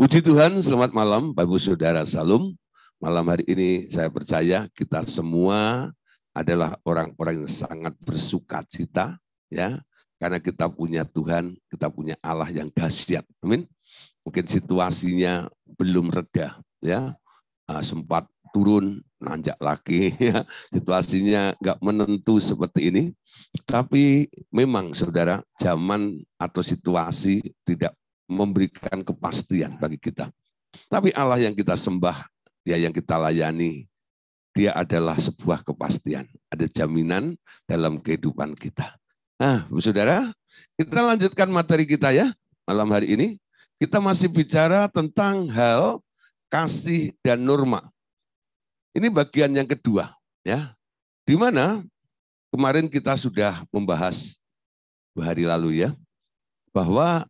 Puji Tuhan, selamat malam Bapak Saudara Salam. Malam hari ini saya percaya kita semua adalah orang-orang yang sangat bersuka cita, ya, karena kita punya Tuhan, kita punya Allah yang dahsyat. Amin. Mungkin situasinya belum reda, ya, ah, sempat turun, nanjak lagi, ya. situasinya nggak menentu seperti ini. Tapi memang saudara, zaman atau situasi tidak memberikan kepastian bagi kita. Tapi Allah yang kita sembah, dia yang kita layani, dia adalah sebuah kepastian. Ada jaminan dalam kehidupan kita. Nah, saudara, kita lanjutkan materi kita ya malam hari ini. Kita masih bicara tentang hal kasih dan norma. Ini bagian yang kedua, ya. Di mana kemarin kita sudah membahas dua hari lalu ya, bahwa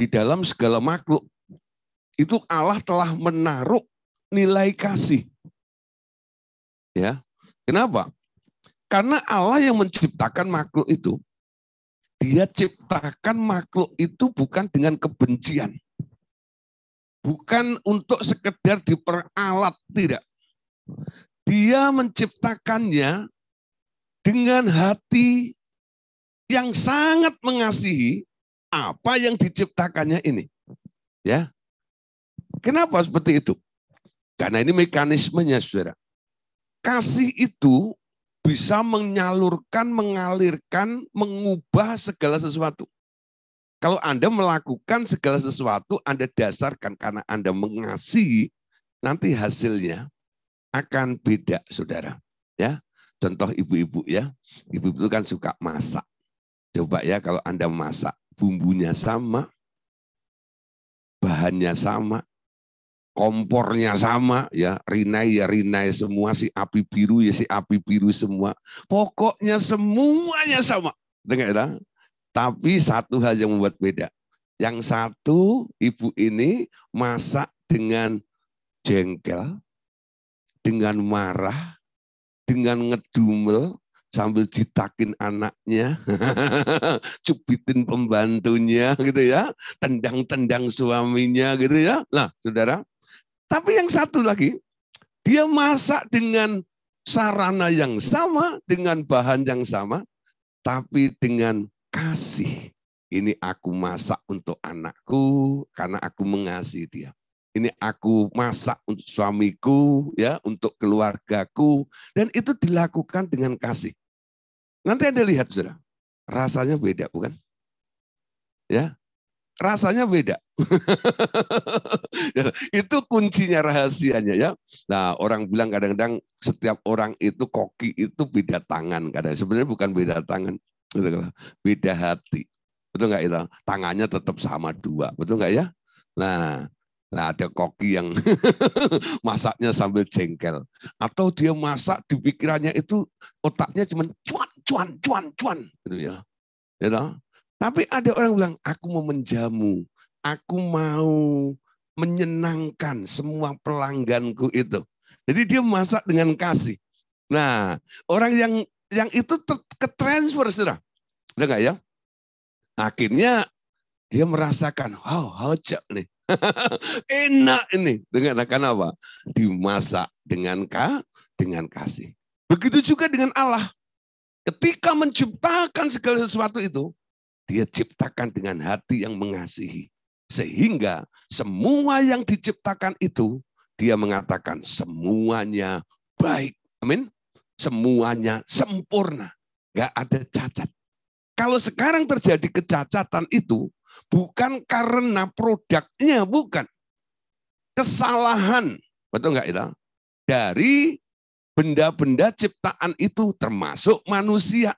di dalam segala makhluk. Itu Allah telah menaruh nilai kasih. Ya. Kenapa? Karena Allah yang menciptakan makhluk itu, dia ciptakan makhluk itu bukan dengan kebencian. Bukan untuk sekedar diperalat, tidak. Dia menciptakannya dengan hati yang sangat mengasihi apa yang diciptakannya ini. Ya. Kenapa seperti itu? Karena ini mekanismenya, Saudara. Kasih itu bisa menyalurkan, mengalirkan, mengubah segala sesuatu. Kalau Anda melakukan segala sesuatu, Anda dasarkan karena Anda mengasihi, nanti hasilnya akan beda, saudara. Ya, contoh ibu-ibu ya, ibu-ibu kan suka masak. Coba ya kalau Anda masak, bumbunya sama, bahannya sama, kompornya sama ya rinai ya rinai semua si api biru ya si api biru semua pokoknya semuanya sama dengar ya tapi satu hal yang membuat beda yang satu ibu ini masak dengan jengkel dengan marah dengan ngedumel sambil citakin anaknya, cupitin pembantunya gitu ya, tendang-tendang suaminya gitu ya. Nah, Saudara, tapi yang satu lagi, dia masak dengan sarana yang sama, dengan bahan yang sama, tapi dengan kasih. Ini aku masak untuk anakku karena aku mengasihi dia ini aku masak untuk suamiku ya untuk keluargaku dan itu dilakukan dengan kasih Nanti Anda lihat, saudara. Rasanya beda, bukan? Ya, rasanya beda. itu kuncinya rahasianya ya. Nah orang bilang kadang-kadang setiap orang itu koki itu beda tangan kadang sebenarnya bukan beda tangan, beda hati. Betul nggak itu? Tangannya tetap sama dua, betul nggak ya? Nah Nah, ada koki yang masaknya sambil jengkel. Atau dia masak di pikirannya itu otaknya cuma cuan, cuan, cuan, cuan. Gitu ya. You ya know? Tapi ada orang bilang, aku mau menjamu. Aku mau menyenangkan semua pelangganku itu. Jadi dia masak dengan kasih. Nah, orang yang yang itu ke transfer sudah. enggak ya? Akhirnya dia merasakan, wow, hojak nih Enak ini. Dengan akan apa? Dimasak dengan ka, dengan kasih. Begitu juga dengan Allah. Ketika menciptakan segala sesuatu itu, dia ciptakan dengan hati yang mengasihi. Sehingga semua yang diciptakan itu, dia mengatakan semuanya baik. Amin. Semuanya sempurna. Gak ada cacat. Kalau sekarang terjadi kecacatan itu, Bukan karena produknya, bukan. Kesalahan, betul nggak itu? Dari benda-benda ciptaan itu termasuk manusia.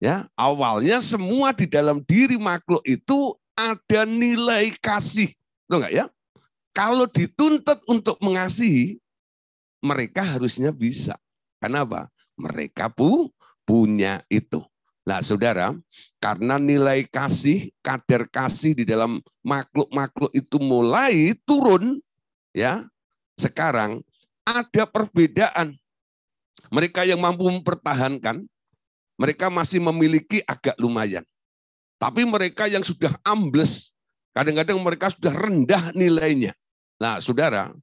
Ya, awalnya semua di dalam diri makhluk itu ada nilai kasih. Betul nggak ya? Kalau dituntut untuk mengasihi, mereka harusnya bisa. Kenapa? Mereka pu punya itu. Nah, saudara, karena nilai kasih, kadar kasih di dalam makhluk-makhluk itu mulai turun, ya. Sekarang ada perbedaan. Mereka yang mampu mempertahankan, mereka masih memiliki agak lumayan. Tapi mereka yang sudah ambles, kadang-kadang mereka sudah rendah nilainya. Nah, saudara,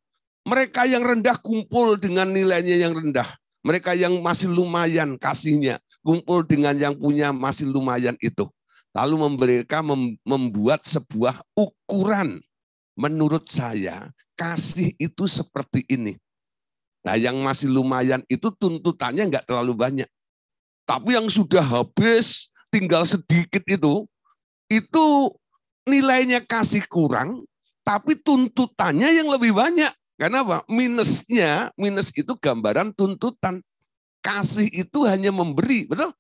mereka yang rendah kumpul dengan nilainya yang rendah. Mereka yang masih lumayan kasihnya kumpul dengan yang punya masih lumayan itu. Lalu mereka membuat sebuah ukuran. Menurut saya, kasih itu seperti ini. Nah yang masih lumayan itu tuntutannya enggak terlalu banyak. Tapi yang sudah habis, tinggal sedikit itu, itu nilainya kasih kurang, tapi tuntutannya yang lebih banyak. Karena apa? Minusnya, minus itu gambaran tuntutan. Kasih itu hanya memberi, betul?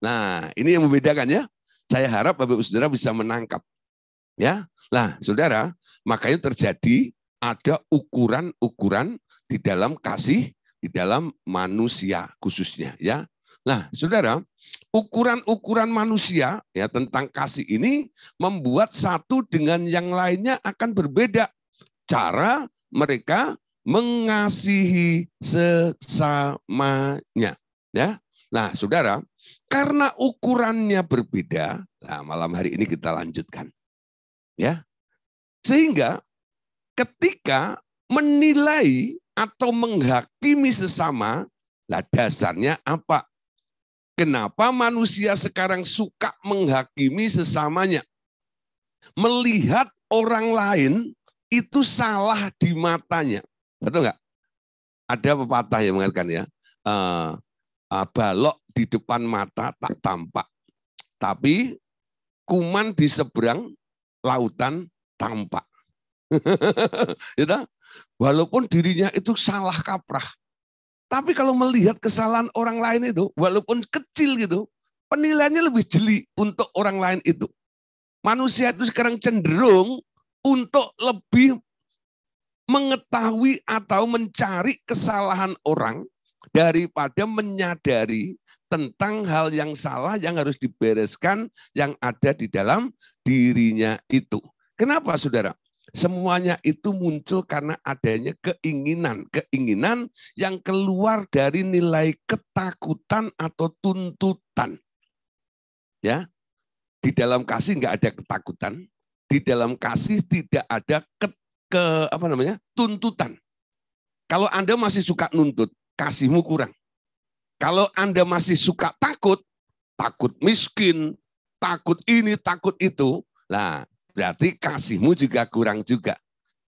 Nah, ini yang membedakan ya. Saya harap Bapak Ibu Saudara bisa menangkap. Ya. Nah, Saudara, makanya terjadi ada ukuran-ukuran di dalam kasih, di dalam manusia khususnya ya. Nah, Saudara, ukuran-ukuran manusia ya tentang kasih ini membuat satu dengan yang lainnya akan berbeda cara mereka mengasihi sesamanya. Ya, nah saudara, karena ukurannya berbeda, nah malam hari ini kita lanjutkan. Ya, sehingga ketika menilai atau menghakimi sesama, lah dasarnya apa? Kenapa manusia sekarang suka menghakimi sesamanya? Melihat orang lain itu salah di matanya. Betul nggak? Ada pepatah yang mengatakan ya, uh, uh, balok di depan mata tak tampak, tapi kuman di seberang lautan tampak. itu ya walaupun dirinya itu salah kaprah, tapi kalau melihat kesalahan orang lain itu, walaupun kecil gitu, penilaiannya lebih jeli untuk orang lain itu. Manusia itu sekarang cenderung untuk lebih mengetahui atau mencari kesalahan orang daripada menyadari tentang hal yang salah yang harus dibereskan yang ada di dalam dirinya itu. Kenapa saudara? Semuanya itu muncul karena adanya keinginan. Keinginan yang keluar dari nilai ketakutan atau tuntutan. Ya, Di dalam kasih enggak ada ketakutan. Di dalam kasih tidak ada ketakutan ke apa namanya tuntutan. Kalau Anda masih suka nuntut, kasihmu kurang. Kalau Anda masih suka takut, takut miskin, takut ini, takut itu, lah berarti kasihmu juga kurang juga.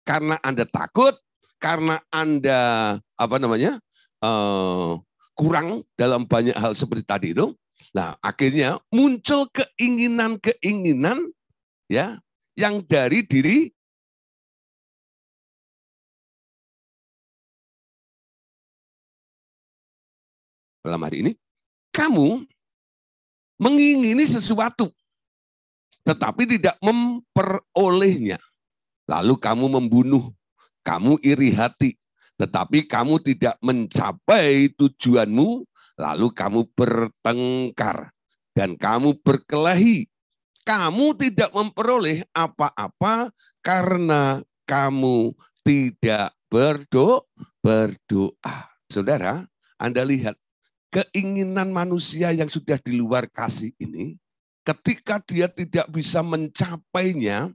Karena Anda takut, karena Anda apa namanya uh, kurang dalam banyak hal seperti tadi itu, Nah, akhirnya muncul keinginan-keinginan ya yang dari diri dalam hari ini, kamu mengingini sesuatu, tetapi tidak memperolehnya. Lalu kamu membunuh, kamu iri hati, tetapi kamu tidak mencapai tujuanmu, lalu kamu bertengkar dan kamu berkelahi. Kamu tidak memperoleh apa-apa karena kamu tidak berdoa. berdoa. Saudara, Anda lihat keinginan manusia yang sudah di luar kasih ini, ketika dia tidak bisa mencapainya,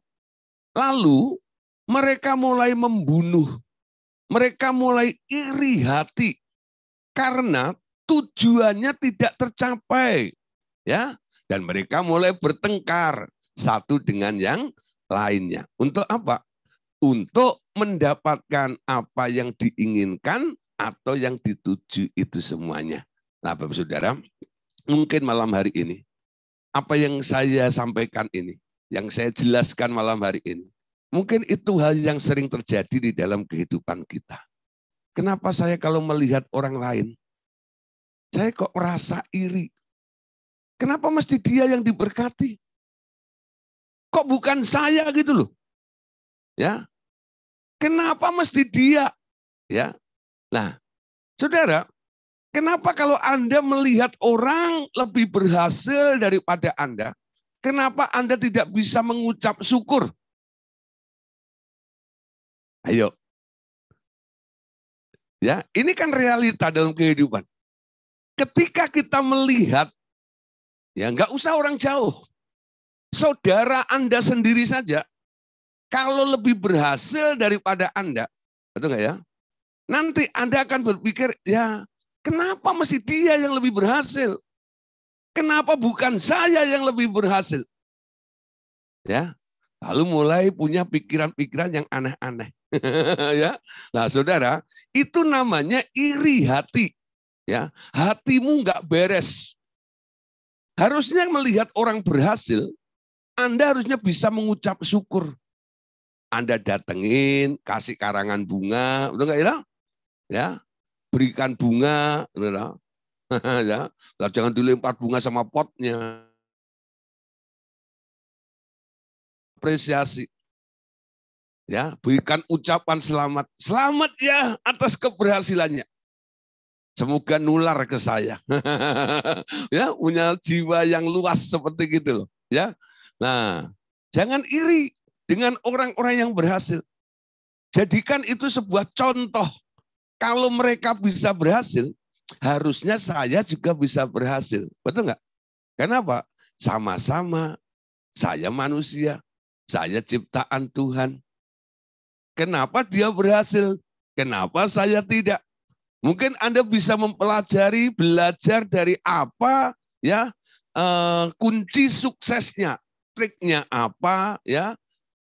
lalu mereka mulai membunuh, mereka mulai iri hati karena tujuannya tidak tercapai, ya. Dan mereka mulai bertengkar satu dengan yang lainnya. Untuk apa? Untuk mendapatkan apa yang diinginkan atau yang dituju itu semuanya. Nah, Bapak Saudara, mungkin malam hari ini, apa yang saya sampaikan ini, yang saya jelaskan malam hari ini, mungkin itu hal yang sering terjadi di dalam kehidupan kita. Kenapa saya kalau melihat orang lain, saya kok merasa iri? Kenapa mesti dia yang diberkati? Kok bukan saya gitu loh? Ya, Kenapa mesti dia? Ya. Nah, Saudara, Kenapa kalau Anda melihat orang lebih berhasil daripada Anda, kenapa Anda tidak bisa mengucap syukur? Ayo. Ya, ini kan realita dalam kehidupan. Ketika kita melihat, ya nggak usah orang jauh. Saudara Anda sendiri saja, kalau lebih berhasil daripada Anda, betul nggak ya? Nanti Anda akan berpikir, ya Kenapa mesti dia yang lebih berhasil? Kenapa bukan saya yang lebih berhasil? Ya, lalu mulai punya pikiran-pikiran yang aneh-aneh. ya, nah saudara, itu namanya iri hati. Ya, hatimu nggak beres. Harusnya melihat orang berhasil, Anda harusnya bisa mengucap syukur. Anda datengin, kasih karangan bunga, udah nggak hilang, Ya, berikan bunga, gitu ya. jangan dilempar bunga sama potnya. Apresiasi. Ya, berikan ucapan selamat. Selamat ya atas keberhasilannya. Semoga nular ke saya. ya, punya jiwa yang luas seperti gitu loh, ya. Nah, jangan iri dengan orang-orang yang berhasil. Jadikan itu sebuah contoh kalau mereka bisa berhasil, harusnya saya juga bisa berhasil. Betul nggak? Kenapa? Sama-sama. Saya manusia. Saya ciptaan Tuhan. Kenapa dia berhasil? Kenapa saya tidak? Mungkin Anda bisa mempelajari, belajar dari apa ya eh, kunci suksesnya, triknya apa ya,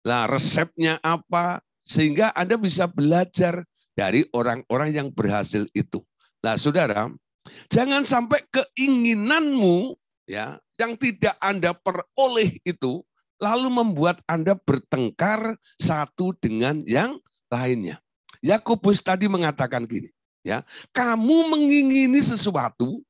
lah resepnya apa sehingga Anda bisa belajar dari orang-orang yang berhasil itu. Nah, Saudara, jangan sampai keinginanmu ya yang tidak Anda peroleh itu lalu membuat Anda bertengkar satu dengan yang lainnya. Yakobus tadi mengatakan gini, ya, kamu mengingini sesuatu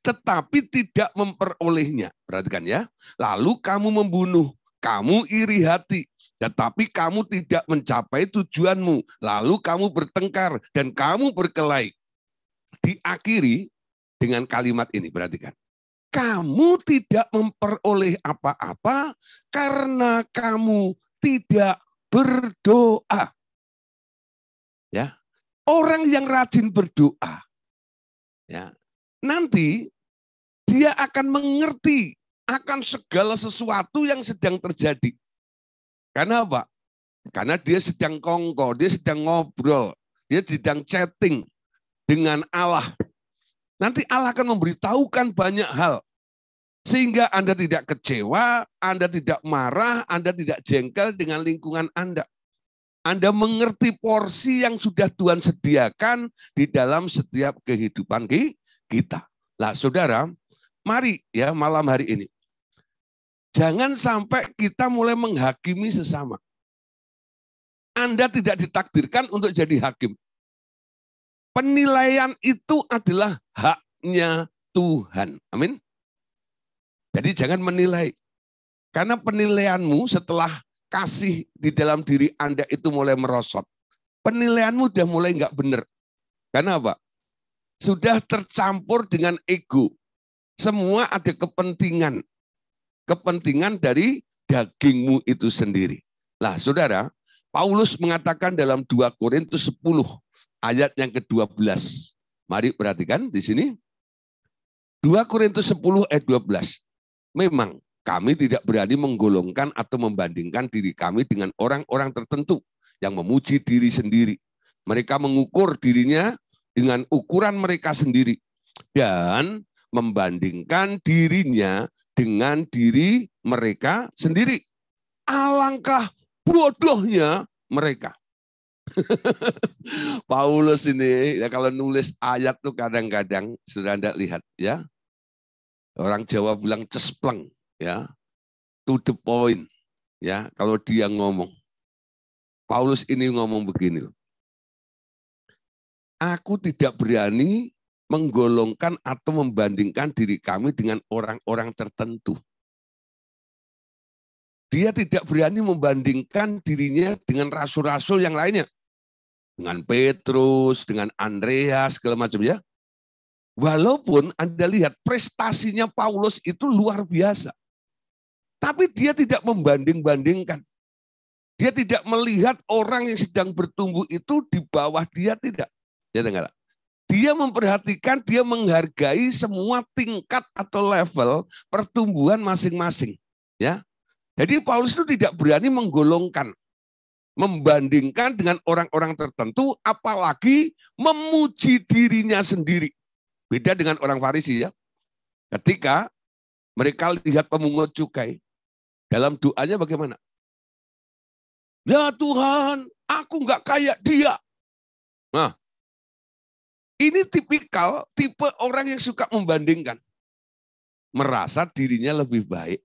tetapi tidak memperolehnya. Perhatikan ya. Lalu kamu membunuh, kamu iri hati, tetapi ya, kamu tidak mencapai tujuanmu. Lalu kamu bertengkar dan kamu berkelahi. Diakhiri dengan kalimat ini, perhatikan. Kamu tidak memperoleh apa-apa karena kamu tidak berdoa. Ya. Orang yang rajin berdoa ya. Nanti dia akan mengerti akan segala sesuatu yang sedang terjadi karena apa? Karena dia sedang kongko, dia sedang ngobrol, dia sedang chatting dengan Allah. Nanti Allah akan memberitahukan banyak hal. Sehingga Anda tidak kecewa, Anda tidak marah, Anda tidak jengkel dengan lingkungan Anda. Anda mengerti porsi yang sudah Tuhan sediakan di dalam setiap kehidupan kita. Lah, saudara, mari ya malam hari ini Jangan sampai kita mulai menghakimi sesama. Anda tidak ditakdirkan untuk jadi hakim. Penilaian itu adalah haknya Tuhan. Amin. Jadi jangan menilai. Karena penilaianmu setelah kasih di dalam diri Anda itu mulai merosot. Penilaianmu sudah mulai nggak benar. Karena apa? Sudah tercampur dengan ego. Semua ada kepentingan kepentingan dari dagingmu itu sendiri. Lah, Saudara, Paulus mengatakan dalam 2 Korintus 10 ayat yang ke-12. Mari perhatikan di sini. 2 Korintus 10 ayat 12. Memang kami tidak berani menggolongkan atau membandingkan diri kami dengan orang-orang tertentu yang memuji diri sendiri. Mereka mengukur dirinya dengan ukuran mereka sendiri dan membandingkan dirinya dengan diri mereka sendiri. Alangkah bodohnya mereka. Paulus ini ya kalau nulis ayat tuh kadang-kadang sudah Anda lihat ya. Orang Jawa bilang cespleng ya. To the point ya kalau dia ngomong. Paulus ini ngomong begini. Aku tidak berani menggolongkan atau membandingkan diri kami dengan orang-orang tertentu. Dia tidak berani membandingkan dirinya dengan rasul-rasul yang lainnya. Dengan Petrus, dengan Andreas, segala macam ya. Walaupun Anda lihat prestasinya Paulus itu luar biasa. Tapi dia tidak membanding-bandingkan. Dia tidak melihat orang yang sedang bertumbuh itu di bawah dia tidak. Ya enggak? dia memperhatikan, dia menghargai semua tingkat atau level pertumbuhan masing-masing, ya. Jadi Paulus itu tidak berani menggolongkan, membandingkan dengan orang-orang tertentu, apalagi memuji dirinya sendiri. Beda dengan orang Farisi ya. Ketika mereka lihat pemungut cukai, dalam doanya bagaimana? Ya Tuhan, aku nggak kayak dia. Nah, ini tipikal tipe orang yang suka membandingkan. Merasa dirinya lebih baik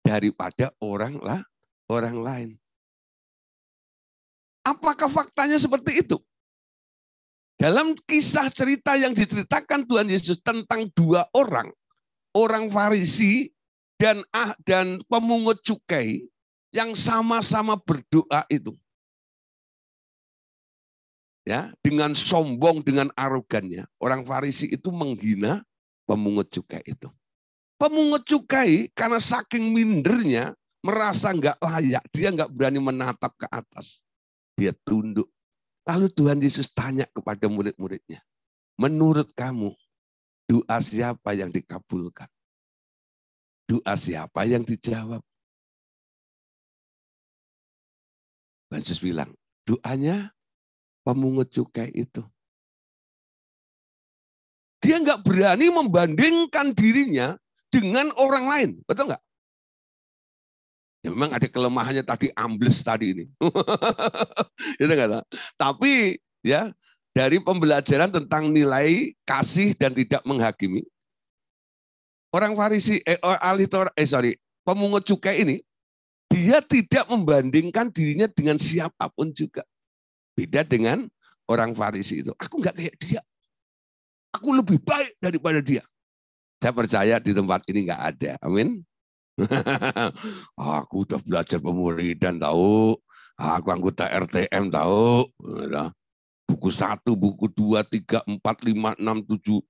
daripada orang lah orang lain. Apakah faktanya seperti itu? Dalam kisah cerita yang diceritakan Tuhan Yesus tentang dua orang, orang Farisi dan ah dan pemungut cukai yang sama-sama berdoa itu ya dengan sombong dengan arogannya orang Farisi itu menghina pemungut cukai itu pemungut cukai karena saking mindernya merasa nggak layak dia nggak berani menatap ke atas dia tunduk lalu Tuhan Yesus tanya kepada murid-muridnya menurut kamu doa siapa yang dikabulkan doa siapa yang dijawab Yesus bilang doanya pemungut cukai itu. Dia nggak berani membandingkan dirinya dengan orang lain. Betul nggak? Ya memang ada kelemahannya tadi ambles tadi ini. itu enggak kata. Tapi ya dari pembelajaran tentang nilai kasih dan tidak menghakimi. Orang Farisi eh, ahli eh sorry, pemungut cukai ini dia tidak membandingkan dirinya dengan siapapun juga. Beda dengan orang Farisi itu. Aku nggak kayak dia. Aku lebih baik daripada dia. Saya percaya di tempat ini nggak ada. Amin. aku udah belajar pemuridan tahu. Aku anggota RTM tahu. Nah, buku 1, buku 2, 3, 4, 5, 6,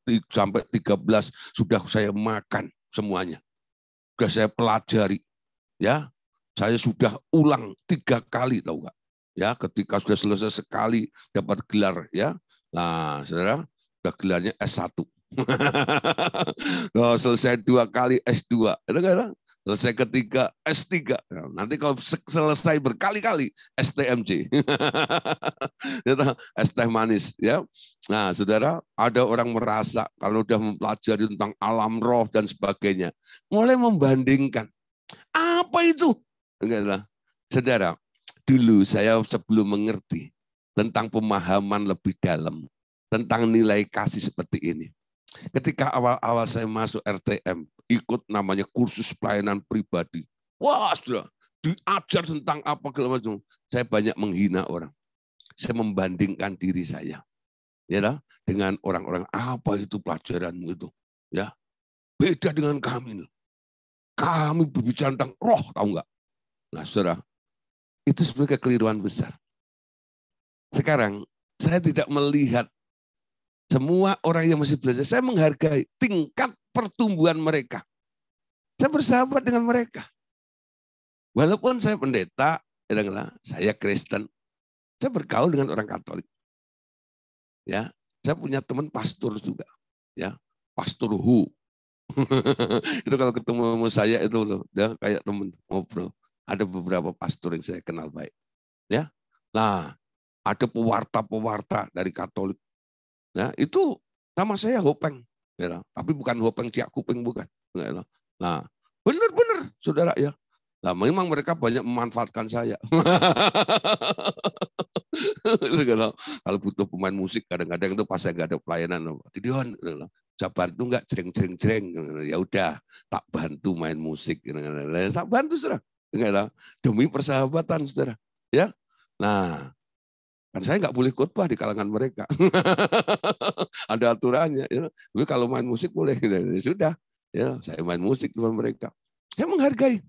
7, 3, sampai 13 sudah saya makan semuanya. Sudah saya pelajari. ya Saya sudah ulang tiga kali tahu nggak? ya ketika sudah selesai sekali dapat gelar ya nah saudara sudah gelarnya S1 kalau selesai dua kali S2 saudara selesai ketiga S3 nah, nanti kalau selesai berkali-kali STMJ es teh manis ya nah saudara ada orang merasa kalau sudah mempelajari tentang alam roh dan sebagainya mulai membandingkan apa itu saudara dulu saya sebelum mengerti tentang pemahaman lebih dalam tentang nilai kasih seperti ini. Ketika awal-awal saya masuk RTM, ikut namanya kursus pelayanan pribadi. Wah, sudah diajar tentang apa segala macam. Saya banyak menghina orang. Saya membandingkan diri saya. Ya, dengan orang-orang apa itu pelajaran itu? Ya. Beda dengan kami. Kami berbicara tentang roh, tahu enggak? Nah, saudara, itu sebenarnya kekeliruan besar. Sekarang saya tidak melihat semua orang yang masih belajar. Saya menghargai tingkat pertumbuhan mereka. Saya bersahabat dengan mereka. Walaupun saya pendeta, ya saya Kristen, saya bergaul dengan orang Katolik. Ya, saya punya teman pastor juga, ya, pastor Hu. itu kalau ketemu sama saya itu loh, ya, kayak teman ngobrol. Ada beberapa pastor yang saya kenal baik. Ya, Nah, ada pewarta-pewarta dari Katolik. Nah, itu nama saya Hopeng. Ya, tapi bukan Hopeng Tiak Kuping, bukan. Nah, benar-benar, saudara ya. Nah, memang mereka banyak memanfaatkan saya. Kalau butuh pemain musik, kadang-kadang itu pas saya nggak ada pelayanan, Tidion, gitu saya bantu nggak cereng-cereng-cereng. Gitu ya udah tak bantu main musik gitu tak bantu sudah. Demi persahabatan, saudara. Ya, Nah, kan saya nggak boleh khotbah di kalangan mereka. Ada aturannya. Ya. Gue kalau main musik boleh. Gitu. Ya, sudah. Ya, saya main musik dengan mereka. Saya menghargai.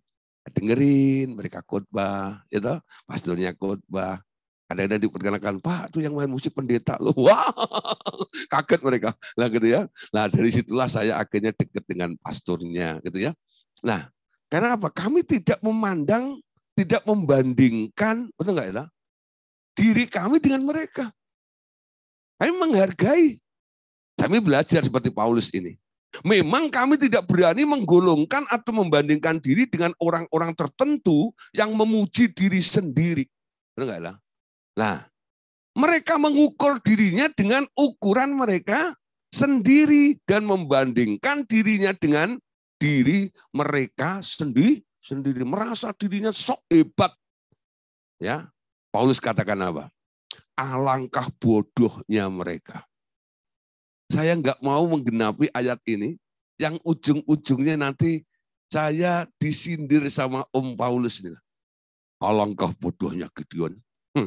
Dengerin mereka khotbah, ya toh, pastornya khotbah. ada kadang diperkenalkan, Pak, tuh yang main musik pendeta loh. Wah, wow! kaget mereka. Lah gitu ya. Nah, dari situlah saya akhirnya dekat dengan pasturnya gitu ya. Nah, karena apa? Kami tidak memandang, tidak membandingkan, betul nggak ya? Diri kami dengan mereka. Kami menghargai. Kami belajar seperti Paulus ini. Memang kami tidak berani menggolongkan atau membandingkan diri dengan orang-orang tertentu yang memuji diri sendiri. Betul nggak ya? Nah, mereka mengukur dirinya dengan ukuran mereka sendiri dan membandingkan dirinya dengan diri mereka sendiri sendiri merasa dirinya sok hebat. Ya. Paulus katakan apa? Alangkah bodohnya mereka. Saya nggak mau menggenapi ayat ini yang ujung-ujungnya nanti saya disindir sama Om Paulus ini. Alangkah bodohnya Gideon.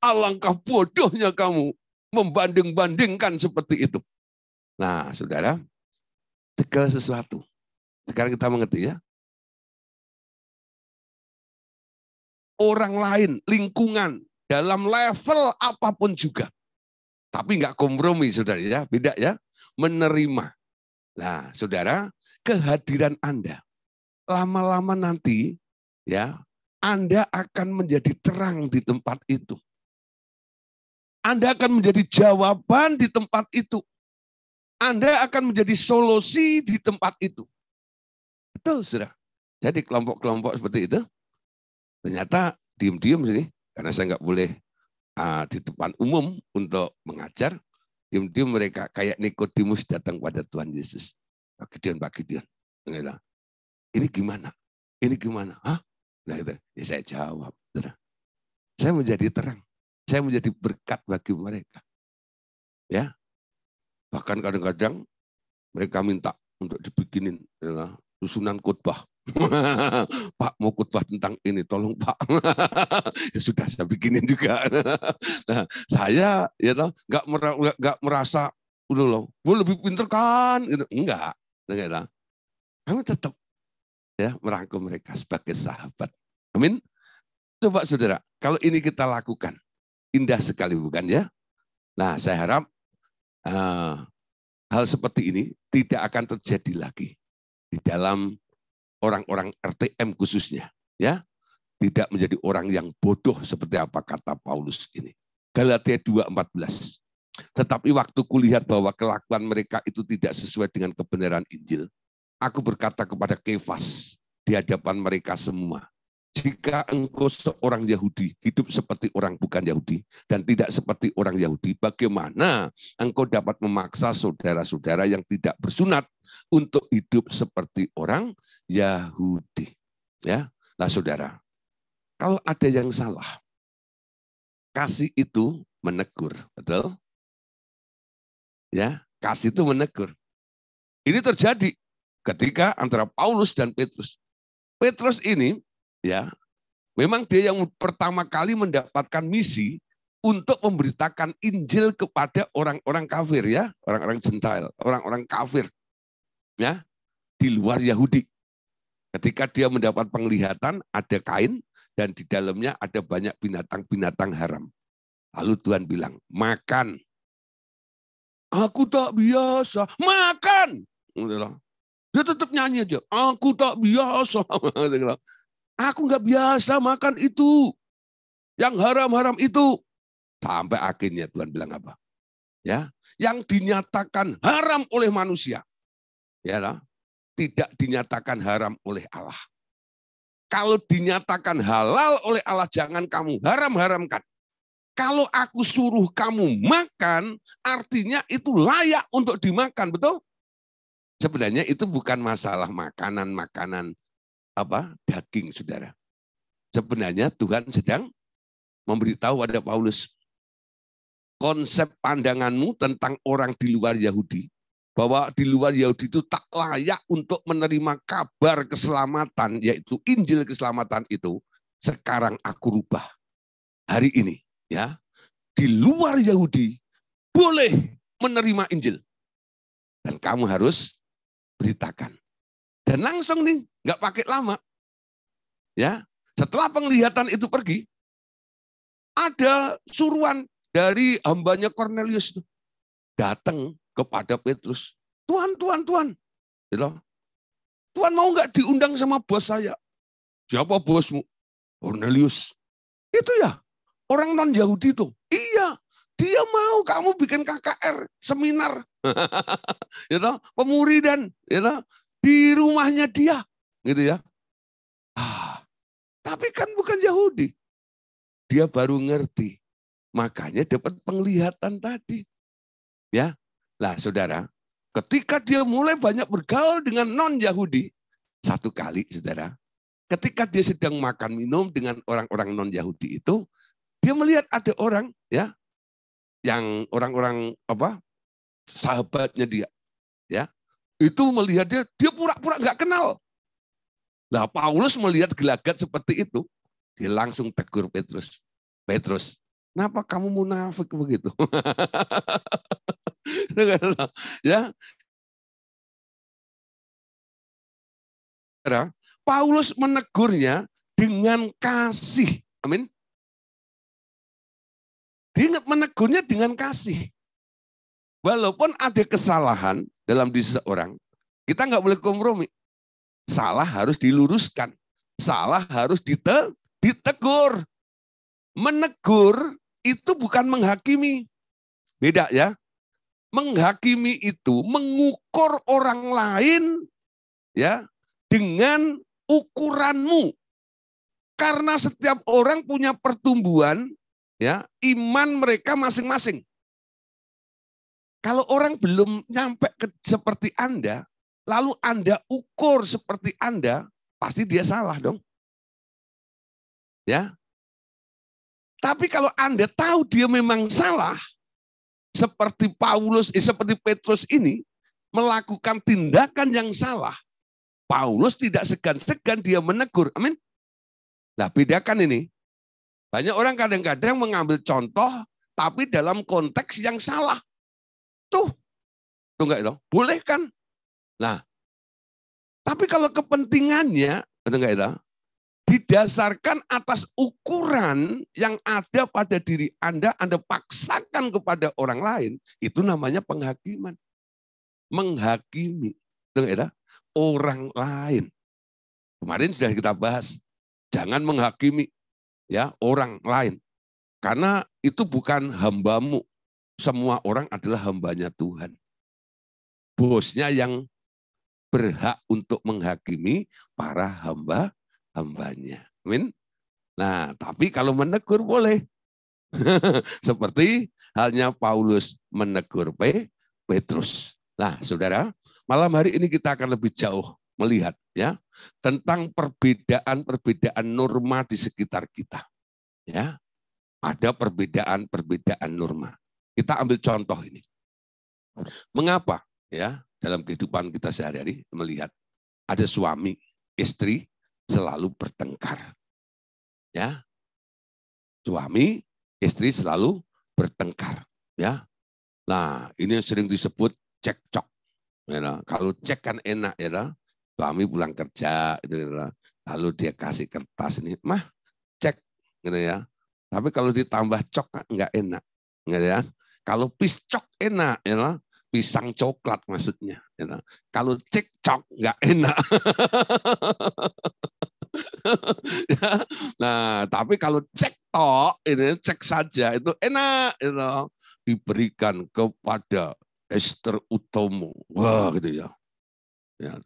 Alangkah bodohnya kamu membanding-bandingkan seperti itu. Nah, saudara, segala sesuatu sekarang kita mengerti ya. Orang lain, lingkungan, dalam level apapun juga. Tapi nggak kompromi, saudara ya. Beda ya. Menerima. Nah, saudara, kehadiran Anda. Lama-lama nanti, ya, Anda akan menjadi terang di tempat itu. Anda akan menjadi jawaban di tempat itu. Anda akan menjadi solusi di tempat itu. Betul, sudah. Jadi kelompok-kelompok seperti itu ternyata diem-diem sini karena saya nggak boleh uh, di depan umum untuk mengajar. Diem-diem mereka kayak Nikodemus datang pada Tuhan Yesus. Pak ah, Gideon, Pak Gideon. Ini gimana? Ini gimana? Hah? Nah, itu. Ya, saya jawab. Saya menjadi terang. Saya menjadi berkat bagi mereka. Ya, Bahkan kadang-kadang mereka minta untuk dibikinin ya, susunan khotbah. Pak mau khotbah tentang ini, tolong Pak. ya sudah saya bikinin juga. nah, saya ya toh nggak merasa udah loh, gue lebih pinter kan? Gitu. Enggak, enggak. Nah, Kami tetap ya merangkum mereka sebagai sahabat. Amin. Coba saudara, kalau ini kita lakukan, indah sekali bukan ya? Nah, saya harap uh, hal seperti ini tidak akan terjadi lagi di dalam orang-orang RTM khususnya, ya. Tidak menjadi orang yang bodoh seperti apa kata Paulus ini. Galatia 2:14. Tetapi waktu kulihat bahwa kelakuan mereka itu tidak sesuai dengan kebenaran Injil, aku berkata kepada Kefas di hadapan mereka semua, jika engkau seorang Yahudi, hidup seperti orang bukan Yahudi, dan tidak seperti orang Yahudi, bagaimana engkau dapat memaksa saudara-saudara yang tidak bersunat untuk hidup seperti orang Yahudi. Ya, nah saudara, kalau ada yang salah, kasih itu menegur, betul? Ya, kasih itu menegur. Ini terjadi ketika antara Paulus dan Petrus. Petrus ini ya memang dia yang pertama kali mendapatkan misi untuk memberitakan Injil kepada orang-orang kafir ya, orang-orang Gentile, orang-orang kafir. Ya di luar Yahudi. Ketika dia mendapat penglihatan, ada kain, dan di dalamnya ada banyak binatang-binatang haram. Lalu Tuhan bilang, makan. Aku tak biasa, makan. Dia tetap nyanyi aja, aku tak biasa. Aku nggak biasa makan itu. Yang haram-haram itu. Sampai akhirnya Tuhan bilang apa? Ya, yang dinyatakan haram oleh manusia ya lah, tidak dinyatakan haram oleh Allah. Kalau dinyatakan halal oleh Allah, jangan kamu haram-haramkan. Kalau aku suruh kamu makan, artinya itu layak untuk dimakan, betul? Sebenarnya itu bukan masalah makanan-makanan apa daging, saudara. Sebenarnya Tuhan sedang memberitahu pada Paulus, konsep pandanganmu tentang orang di luar Yahudi bahwa di luar Yahudi itu tak layak untuk menerima kabar keselamatan, yaitu Injil keselamatan itu, sekarang aku rubah. Hari ini, ya di luar Yahudi boleh menerima Injil. Dan kamu harus beritakan. Dan langsung nih, nggak pakai lama. Ya, setelah penglihatan itu pergi, ada suruhan dari hambanya Cornelius itu datang kepada Petrus, Tuhan, Tuhan, Tuhan. Tuhan mau nggak diundang sama bos saya? Siapa bosmu? Cornelius. Itu ya, orang non-Yahudi itu. Iya, dia mau kamu bikin KKR, seminar. Pemuri dan pemuridan, di rumahnya dia. Gitu ya. Ah, tapi kan bukan Yahudi. Dia baru ngerti. Makanya dapat penglihatan tadi. Ya, lah saudara, ketika dia mulai banyak bergaul dengan non-Yahudi, satu kali saudara, ketika dia sedang makan minum dengan orang-orang non-Yahudi itu, dia melihat ada orang ya yang orang-orang apa sahabatnya dia ya itu melihat dia dia pura-pura nggak kenal lah Paulus melihat gelagat seperti itu dia langsung tegur Petrus Petrus kenapa kamu munafik begitu だからさ、い ya. Paulus menegurnya dengan kasih. Amin. Dia menegurnya dengan kasih. Walaupun ada kesalahan dalam diri seseorang, kita nggak boleh kompromi. Salah harus diluruskan. Salah harus ditegur. Menegur itu bukan menghakimi. Beda ya menghakimi itu mengukur orang lain ya dengan ukuranmu. Karena setiap orang punya pertumbuhan ya, iman mereka masing-masing. Kalau orang belum nyampe ke, seperti Anda, lalu Anda ukur seperti Anda, pasti dia salah dong. Ya. Tapi kalau Anda tahu dia memang salah, seperti Paulus, eh, seperti Petrus ini melakukan tindakan yang salah, Paulus tidak segan-segan dia menegur. Amin. Nah, bedakan ini. Banyak orang kadang-kadang mengambil contoh tapi dalam konteks yang salah. Tuh. Tuh enggak itu? Boleh kan? Nah. Tapi kalau kepentingannya, enggak itu? didasarkan atas ukuran yang ada pada diri Anda, Anda paksakan kepada orang lain, itu namanya penghakiman. Menghakimi ya orang lain. Kemarin sudah kita bahas, jangan menghakimi ya orang lain. Karena itu bukan hambamu. Semua orang adalah hambanya Tuhan. Bosnya yang berhak untuk menghakimi para hamba hambanya. Amin. Nah, tapi kalau menegur boleh. Seperti halnya Paulus menegur P, Petrus. Nah, saudara, malam hari ini kita akan lebih jauh melihat ya tentang perbedaan-perbedaan norma di sekitar kita. Ya. Ada perbedaan-perbedaan norma. Kita ambil contoh ini. Mengapa ya dalam kehidupan kita sehari-hari melihat ada suami, istri selalu bertengkar. Ya. Suami, istri selalu bertengkar, ya. Nah, ini yang sering disebut cekcok. Ya, nah, kalau cek kan enak ya. Nah. Suami pulang kerja gitu, ya. Lalu dia kasih kertas ini, mah cek gitu ya. Tapi kalau ditambah cok enggak enak, gitu ya. Kalau piscok enak, ya pisang coklat maksudnya. You know. Kalau cekcok nggak enak. Nah, tapi kalau cek tok ini cek saja itu enak, you diberikan kepada Esther Utomo. Wah, gitu ya. ya.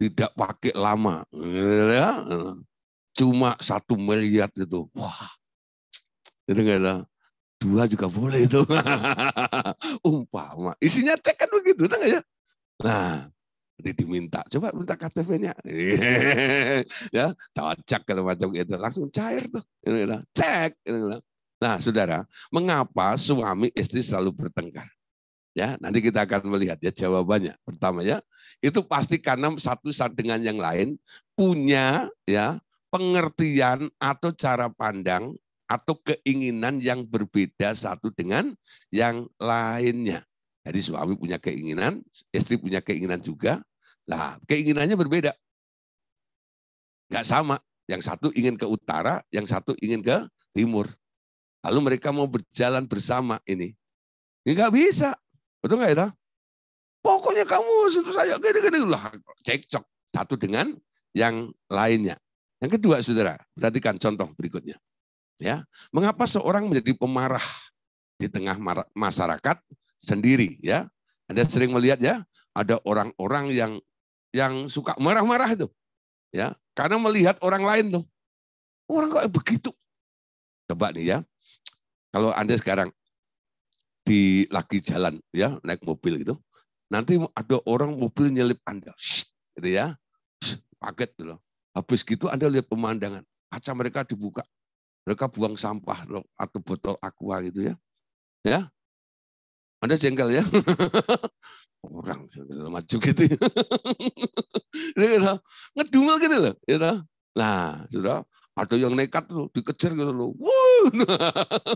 Tidak pakai lama, ya. cuma satu miliar itu. Wah, ini kan? dua juga boleh itu. Umpama. Isinya cek kan begitu, enggak ya? Nah, jadi diminta, coba minta KTP-nya. ya, cocok kalau macam itu. Langsung cair tuh. Cek. Nah, saudara, mengapa suami istri selalu bertengkar? Ya, nanti kita akan melihat ya jawabannya. Pertama ya, itu pasti karena satu saat dengan yang lain punya ya pengertian atau cara pandang atau keinginan yang berbeda satu dengan yang lainnya. Jadi suami punya keinginan, istri punya keinginan juga. Nah keinginannya berbeda. Nggak sama. Yang satu ingin ke utara, yang satu ingin ke timur. Lalu mereka mau berjalan bersama ini. Ini nggak bisa. Betul nggak ya? Pokoknya kamu sentuh saya gede-gede Lah, cekcok. Satu dengan yang lainnya. Yang kedua, saudara, perhatikan contoh berikutnya. Ya, mengapa seorang menjadi pemarah di tengah masyarakat sendiri? Ya, Anda sering melihat ya, ada orang-orang yang yang suka marah-marah itu, ya, karena melihat orang lain tuh. Orang kok begitu? Coba nih ya, kalau Anda sekarang di lagi jalan ya naik mobil gitu, nanti ada orang mobil nyelip Anda, Shhh, gitu ya, Shh, gitu gitu. Habis gitu Anda lihat pemandangan, kaca mereka dibuka, mereka buang sampah loh atau botol aqua gitu ya. Ya. Anda jengkel ya. Orang maju gitu. Ya. ya, ya Ngedumel gitu loh. Ya. Nah, sudah ya ada yang nekat tuh dikejar gitu loh. Wuh.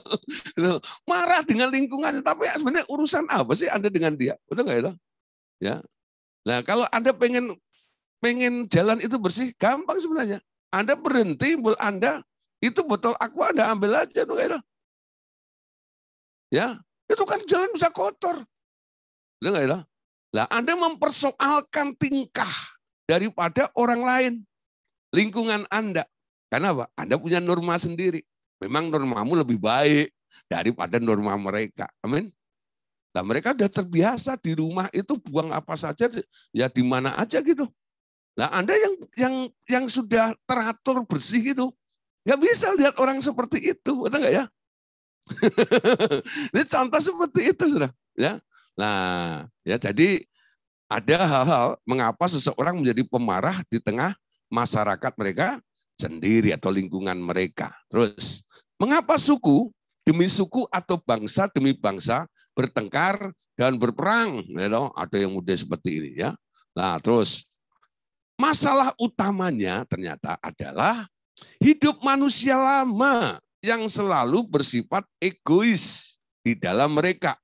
Marah dengan lingkungan, tapi sebenarnya urusan apa sih Anda dengan dia? Betul nggak ya? Ya. Nah, kalau Anda pengen pengen jalan itu bersih, gampang sebenarnya. Anda berhenti, Anda itu botol aku ada ambil aja. tuh Nunggu, gitu. ya, itu kan jalan bisa kotor. Dengar Lah Anda mempersoalkan tingkah daripada orang lain, lingkungan Anda. Karena apa? Anda punya norma sendiri. Memang normamu lebih baik daripada norma mereka. Amin. Nah, mereka sudah terbiasa di rumah itu buang apa saja ya di mana aja gitu. Nah, Anda yang yang yang sudah teratur bersih gitu. Nggak bisa lihat orang seperti itu, betul nggak ya? Ini contoh seperti itu, sudah. Ya, nah, ya jadi ada hal-hal mengapa seseorang menjadi pemarah di tengah masyarakat mereka sendiri atau lingkungan mereka. Terus, mengapa suku demi suku atau bangsa demi bangsa bertengkar dan berperang? You ya, know? Ada yang muda seperti ini ya. Nah, terus masalah utamanya ternyata adalah Hidup manusia lama yang selalu bersifat egois di dalam mereka.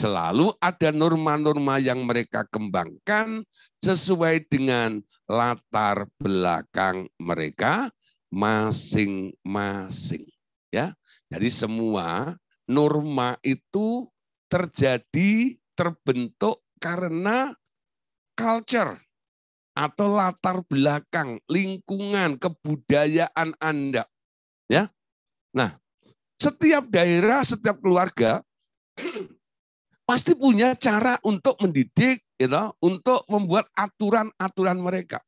Selalu ada norma-norma yang mereka kembangkan sesuai dengan latar belakang mereka masing-masing. Ya, jadi semua norma itu terjadi terbentuk karena culture, atau latar belakang, lingkungan, kebudayaan Anda. Ya. Nah, setiap daerah, setiap keluarga pasti punya cara untuk mendidik, you know, untuk membuat aturan-aturan mereka.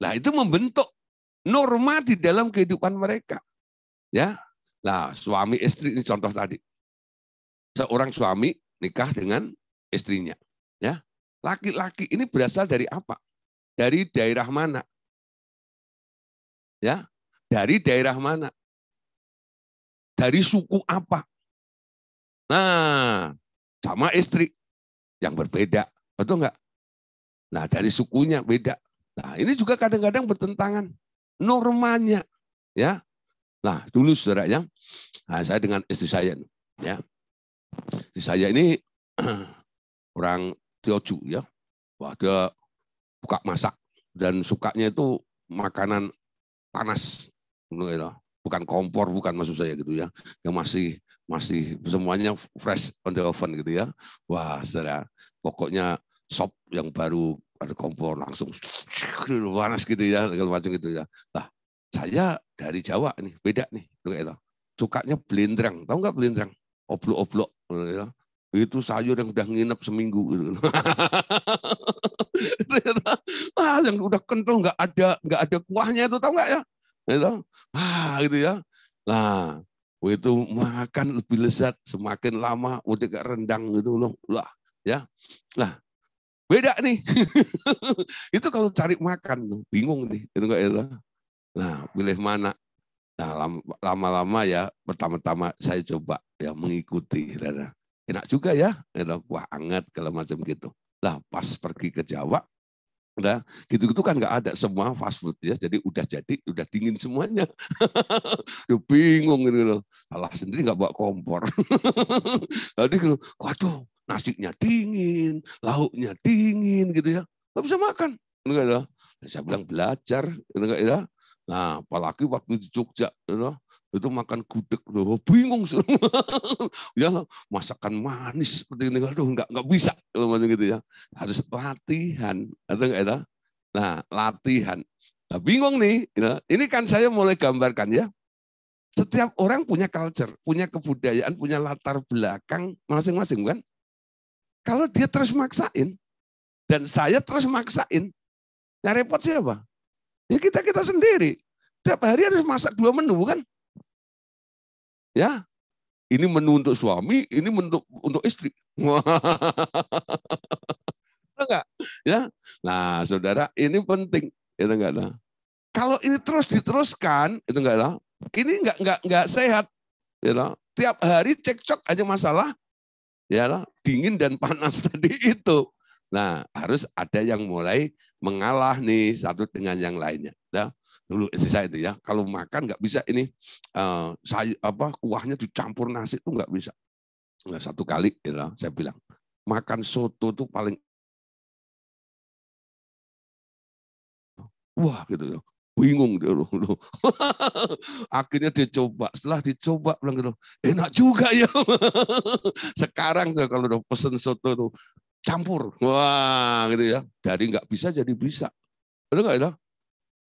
Nah, itu membentuk norma di dalam kehidupan mereka. Ya. Nah, suami istri ini contoh tadi. Seorang suami nikah dengan istrinya, ya. Laki-laki ini berasal dari apa? Dari daerah mana? Ya, dari daerah mana? Dari suku apa? Nah, sama istri yang berbeda, betul nggak? Nah, dari sukunya beda. Nah, ini juga kadang-kadang bertentangan normanya, ya. Nah, dulu saudara ya, nah, saya dengan istri saya, ya, istri saya ini orang Tioju ya. Wah, dia buka masak dan sukanya itu makanan panas. Bukan kompor, bukan maksud saya gitu ya. Yang masih masih semuanya fresh on the oven gitu ya. Wah, saudara, pokoknya sop yang baru ada kompor langsung panas gitu ya, segala macam gitu ya. lah saya dari Jawa nih, beda nih, itu Sukanya belindrang. Tahu nggak belindrang? Oblok-oblok. ya itu sayur yang udah nginep seminggu gitu. ah, yang udah kental nggak ada nggak ada kuahnya itu tau nggak ya itu ah gitu ya nah itu makan lebih lezat semakin lama udah gak rendang gitu loh lah ya nah, beda nih itu kalau cari makan bingung nih itu enggak ya nah pilih mana nah lama-lama ya pertama-tama saya coba ya mengikuti dadah enak juga ya, enak wah anget kalau macam gitu. Lah pas pergi ke Jawa, Nah, gitu-gitu kan nggak ada semua fast food ya. Jadi udah jadi, udah dingin semuanya. Duh, bingung gitu loh. Allah sendiri nggak bawa kompor. Tadi gitu, waduh, nasinya dingin, lauknya dingin gitu ya. Nggak bisa makan. Enggak gitu kan ada, ya. Saya bilang belajar, enggak gitu kan ada, ya. Nah, apalagi waktu di Jogja, gitu itu makan gudeg loh oh, bingung semua ya masakan manis seperti ini aduh nggak nggak bisa kalau gitu ya harus latihan atau enggak itu nah latihan nah, bingung nih nah, ini kan saya mulai gambarkan ya setiap orang punya culture punya kebudayaan punya latar belakang masing-masing kan kalau dia terus maksain dan saya terus maksain yang repot siapa ya kita kita sendiri tiap hari harus masak dua menu kan Ya, ini menu untuk suami, ini menu untuk istri. enggak? Ya. Nah, Saudara, ini penting, itu enggak lah. Kalau ini terus diteruskan, itu enggak lah. Ini enggak enggak enggak sehat. Ya lah. Tiap hari cekcok aja masalah ya lah, dingin dan panas tadi itu. Nah, harus ada yang mulai mengalah nih satu dengan yang lainnya. Nah, dulu saya itu ya kalau makan nggak bisa ini uh, eh, saya apa kuahnya dicampur nasi tuh nggak bisa nah, satu kali you gitu know, saya bilang makan soto tuh paling wah gitu loh bingung dia loh, akhirnya dia coba setelah dicoba bilang gitu enak juga ya sekarang saya kalau udah pesen soto tuh campur wah gitu ya dari nggak bisa jadi bisa betul nggak ya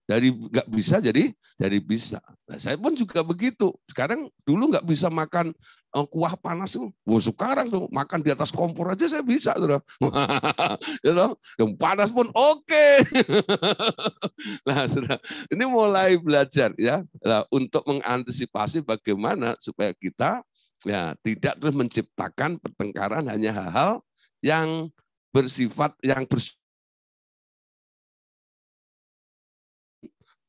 dari nggak bisa jadi dari bisa. Nah, saya pun juga begitu. Sekarang dulu nggak bisa makan uh, kuah panas tuh. Wah, sekarang tuh makan di atas kompor aja saya bisa sudah. Ya, yang panas pun oke. Okay. nah, sudah. Ini mulai belajar ya nah, untuk mengantisipasi bagaimana supaya kita ya tidak terus menciptakan pertengkaran hanya hal-hal yang bersifat yang bersifat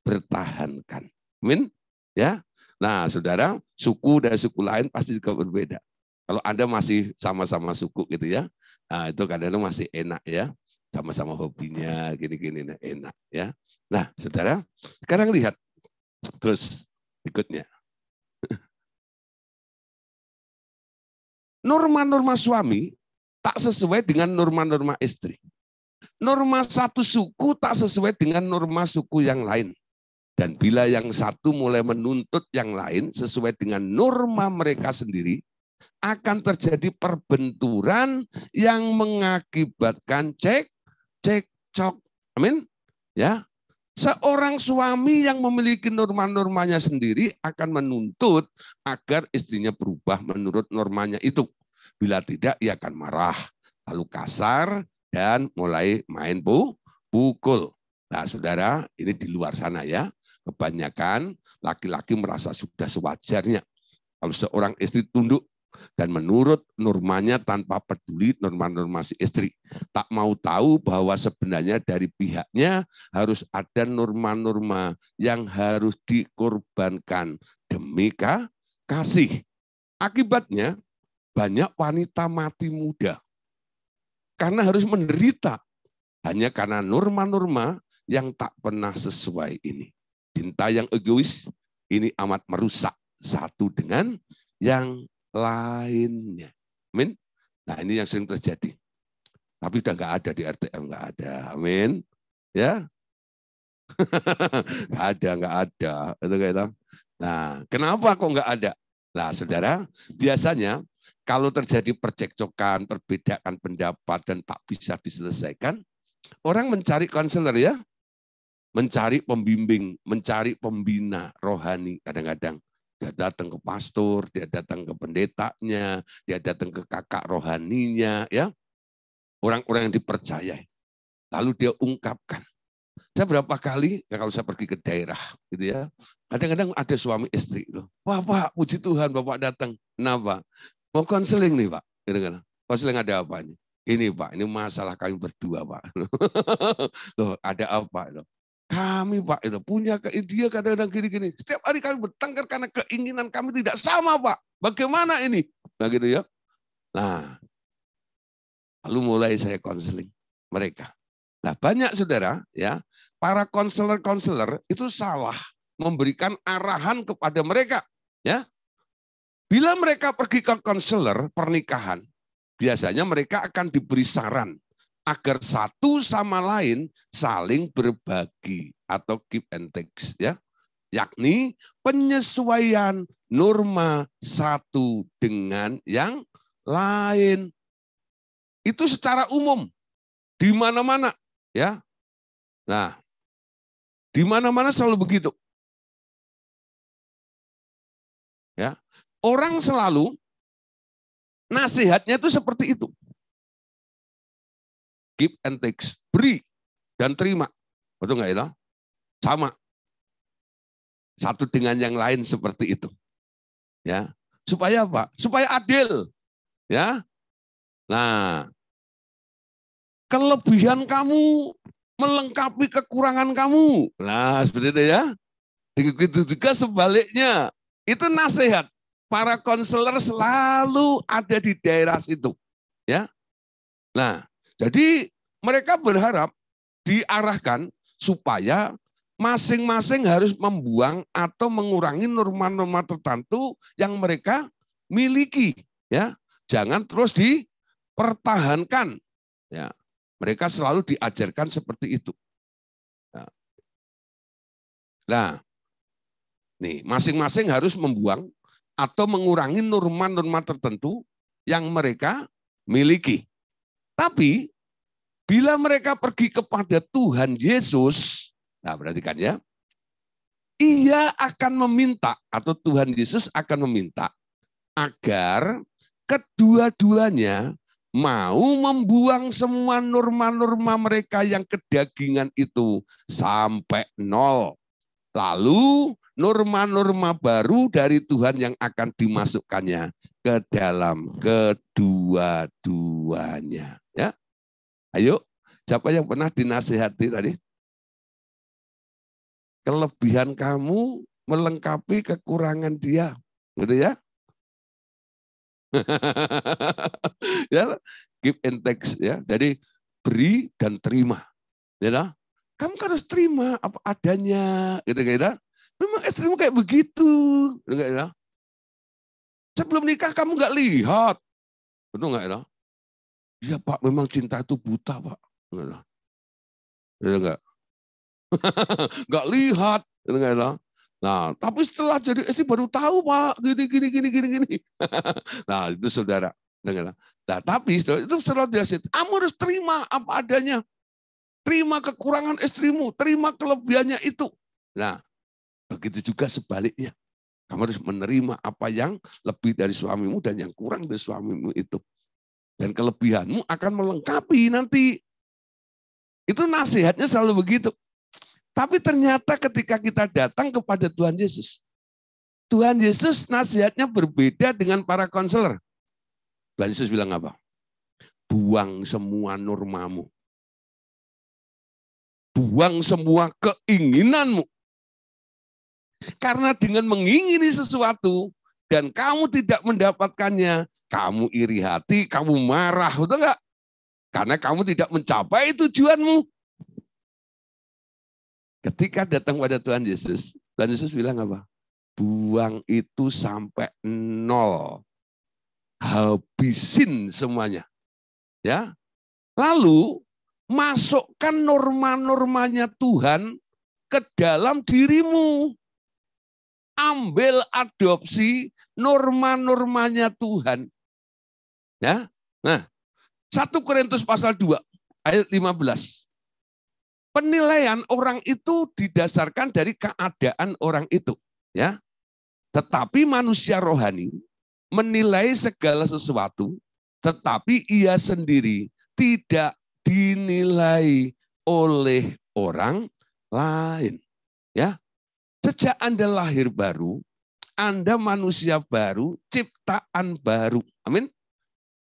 pertahankan. Amin. Ya. Nah, Saudara, suku dan suku lain pasti juga berbeda. Kalau Anda masih sama-sama suku gitu ya, nah, itu kadang-kadang masih enak ya. Sama-sama hobinya, gini-gini, nah, enak ya. Nah, Saudara, sekarang lihat terus berikutnya. Norma-norma suami tak sesuai dengan norma-norma istri. Norma satu suku tak sesuai dengan norma suku yang lain. Dan bila yang satu mulai menuntut yang lain sesuai dengan norma mereka sendiri, akan terjadi perbenturan yang mengakibatkan cek cek cok, Amin. Ya. Seorang suami yang memiliki norma-normanya sendiri akan menuntut agar istrinya berubah menurut normanya itu. Bila tidak, ia akan marah, lalu kasar, dan mulai main pukul. Nah, saudara, ini di luar sana ya. Kebanyakan laki-laki merasa sudah sewajarnya kalau seorang istri tunduk dan menurut normanya tanpa peduli norma-norma si istri. Tak mau tahu bahwa sebenarnya dari pihaknya harus ada norma-norma yang harus dikorbankan demi kasih. Akibatnya banyak wanita mati muda karena harus menderita hanya karena norma-norma yang tak pernah sesuai ini. Cinta yang egois ini amat merusak satu dengan yang lainnya. Amin. Nah ini yang sering terjadi. Tapi udah nggak ada di RTM, nggak ada. Amin. Ya, nggak ada, nggak ada. Itu kayak gitu. Nah, kenapa kok nggak ada? Nah, saudara, biasanya kalau terjadi percekcokan, perbedaan pendapat dan tak bisa diselesaikan, orang mencari konselor ya mencari pembimbing, mencari pembina rohani kadang-kadang. Dia datang ke pastor, dia datang ke pendetanya, dia datang ke kakak rohaninya, ya. Orang-orang yang dipercaya. Lalu dia ungkapkan. Saya berapa kali, ya kalau saya pergi ke daerah, gitu ya. Kadang-kadang ada suami istri, loh. Wah, Pak, puji Tuhan, Bapak datang. Kenapa? Mau konseling nih, Pak. Gitu kan. Konseling ada apa ini? Ini Pak, ini masalah kami berdua Pak. loh, ada apa? Loh, kami Pak itu punya ke dia kadang-kadang gini-gini. Setiap hari kami bertengkar karena keinginan kami tidak sama Pak. Bagaimana ini? Nah gitu ya. Nah, lalu mulai saya konseling mereka. Nah banyak saudara ya, para konselor-konselor itu salah memberikan arahan kepada mereka. Ya, Bila mereka pergi ke konselor pernikahan, biasanya mereka akan diberi saran agar satu sama lain saling berbagi atau give and take ya yakni penyesuaian norma satu dengan yang lain. Itu secara umum di mana-mana ya. Nah, di mana-mana selalu begitu. Ya, orang selalu nasihatnya itu seperti itu give and take, beri dan terima. Betul nggak itu? Sama. Satu dengan yang lain seperti itu. Ya. Supaya apa? Supaya adil. Ya. Nah, kelebihan kamu melengkapi kekurangan kamu. Nah, seperti itu ya. Begitu juga sebaliknya. Itu nasihat. Para konselor selalu ada di daerah situ. Ya. Nah, jadi mereka berharap diarahkan supaya masing-masing harus membuang atau mengurangi norma-norma tertentu yang mereka miliki ya jangan terus dipertahankan ya mereka selalu diajarkan seperti itu ya. nah nih masing-masing harus membuang atau mengurangi norma-norma tertentu yang mereka miliki tapi Bila mereka pergi kepada Tuhan Yesus, nah perhatikan ya, ia akan meminta atau Tuhan Yesus akan meminta agar kedua-duanya mau membuang semua norma-norma mereka yang kedagingan itu sampai nol. Lalu norma-norma baru dari Tuhan yang akan dimasukkannya ke dalam kedua-duanya. Ayo, siapa yang pernah dinasihati tadi? Kelebihan kamu melengkapi kekurangan dia, gitu ya? ya, give and take ya. Jadi beri dan terima, ya. Nah? Kamu kan harus terima apa adanya, gitu kan? Ya Memang istrimu kayak begitu, gitu kan? Ya Sebelum nikah kamu nggak lihat, betul nggak ya? Iya Pak, memang cinta itu buta Pak. Gitu. Iya gitu kan, ya enggak? enggak lihat. Enggak, Nah, tapi setelah jadi eh, istri baru tahu Pak, gini gini gini gini gini. nah, itu saudara. Gitu kan, ya. Nah, tapi setelah itu setelah dihasil. Kamu harus terima apa adanya. Terima kekurangan istrimu, terima kelebihannya itu. Nah, begitu juga sebaliknya. Kamu harus menerima apa yang lebih dari suamimu dan yang kurang dari suamimu itu. Dan kelebihanmu akan melengkapi nanti. Itu nasihatnya selalu begitu. Tapi ternyata ketika kita datang kepada Tuhan Yesus, Tuhan Yesus nasihatnya berbeda dengan para konselor. Tuhan Yesus bilang apa? Buang semua normamu. Buang semua keinginanmu. Karena dengan mengingini sesuatu dan kamu tidak mendapatkannya, kamu iri hati, kamu marah, betul enggak? Karena kamu tidak mencapai tujuanmu. Ketika datang pada Tuhan Yesus, Tuhan Yesus bilang apa? Buang itu sampai nol. Habisin semuanya. Ya. Lalu masukkan norma-normanya Tuhan ke dalam dirimu. Ambil adopsi norma-normanya Tuhan. Ya. Nah, 1 Korintus pasal 2 ayat 15. Penilaian orang itu didasarkan dari keadaan orang itu, ya. Tetapi manusia rohani menilai segala sesuatu, tetapi ia sendiri tidak dinilai oleh orang lain. Ya. Sejak Anda lahir baru, Anda manusia baru, ciptaan baru. Amin.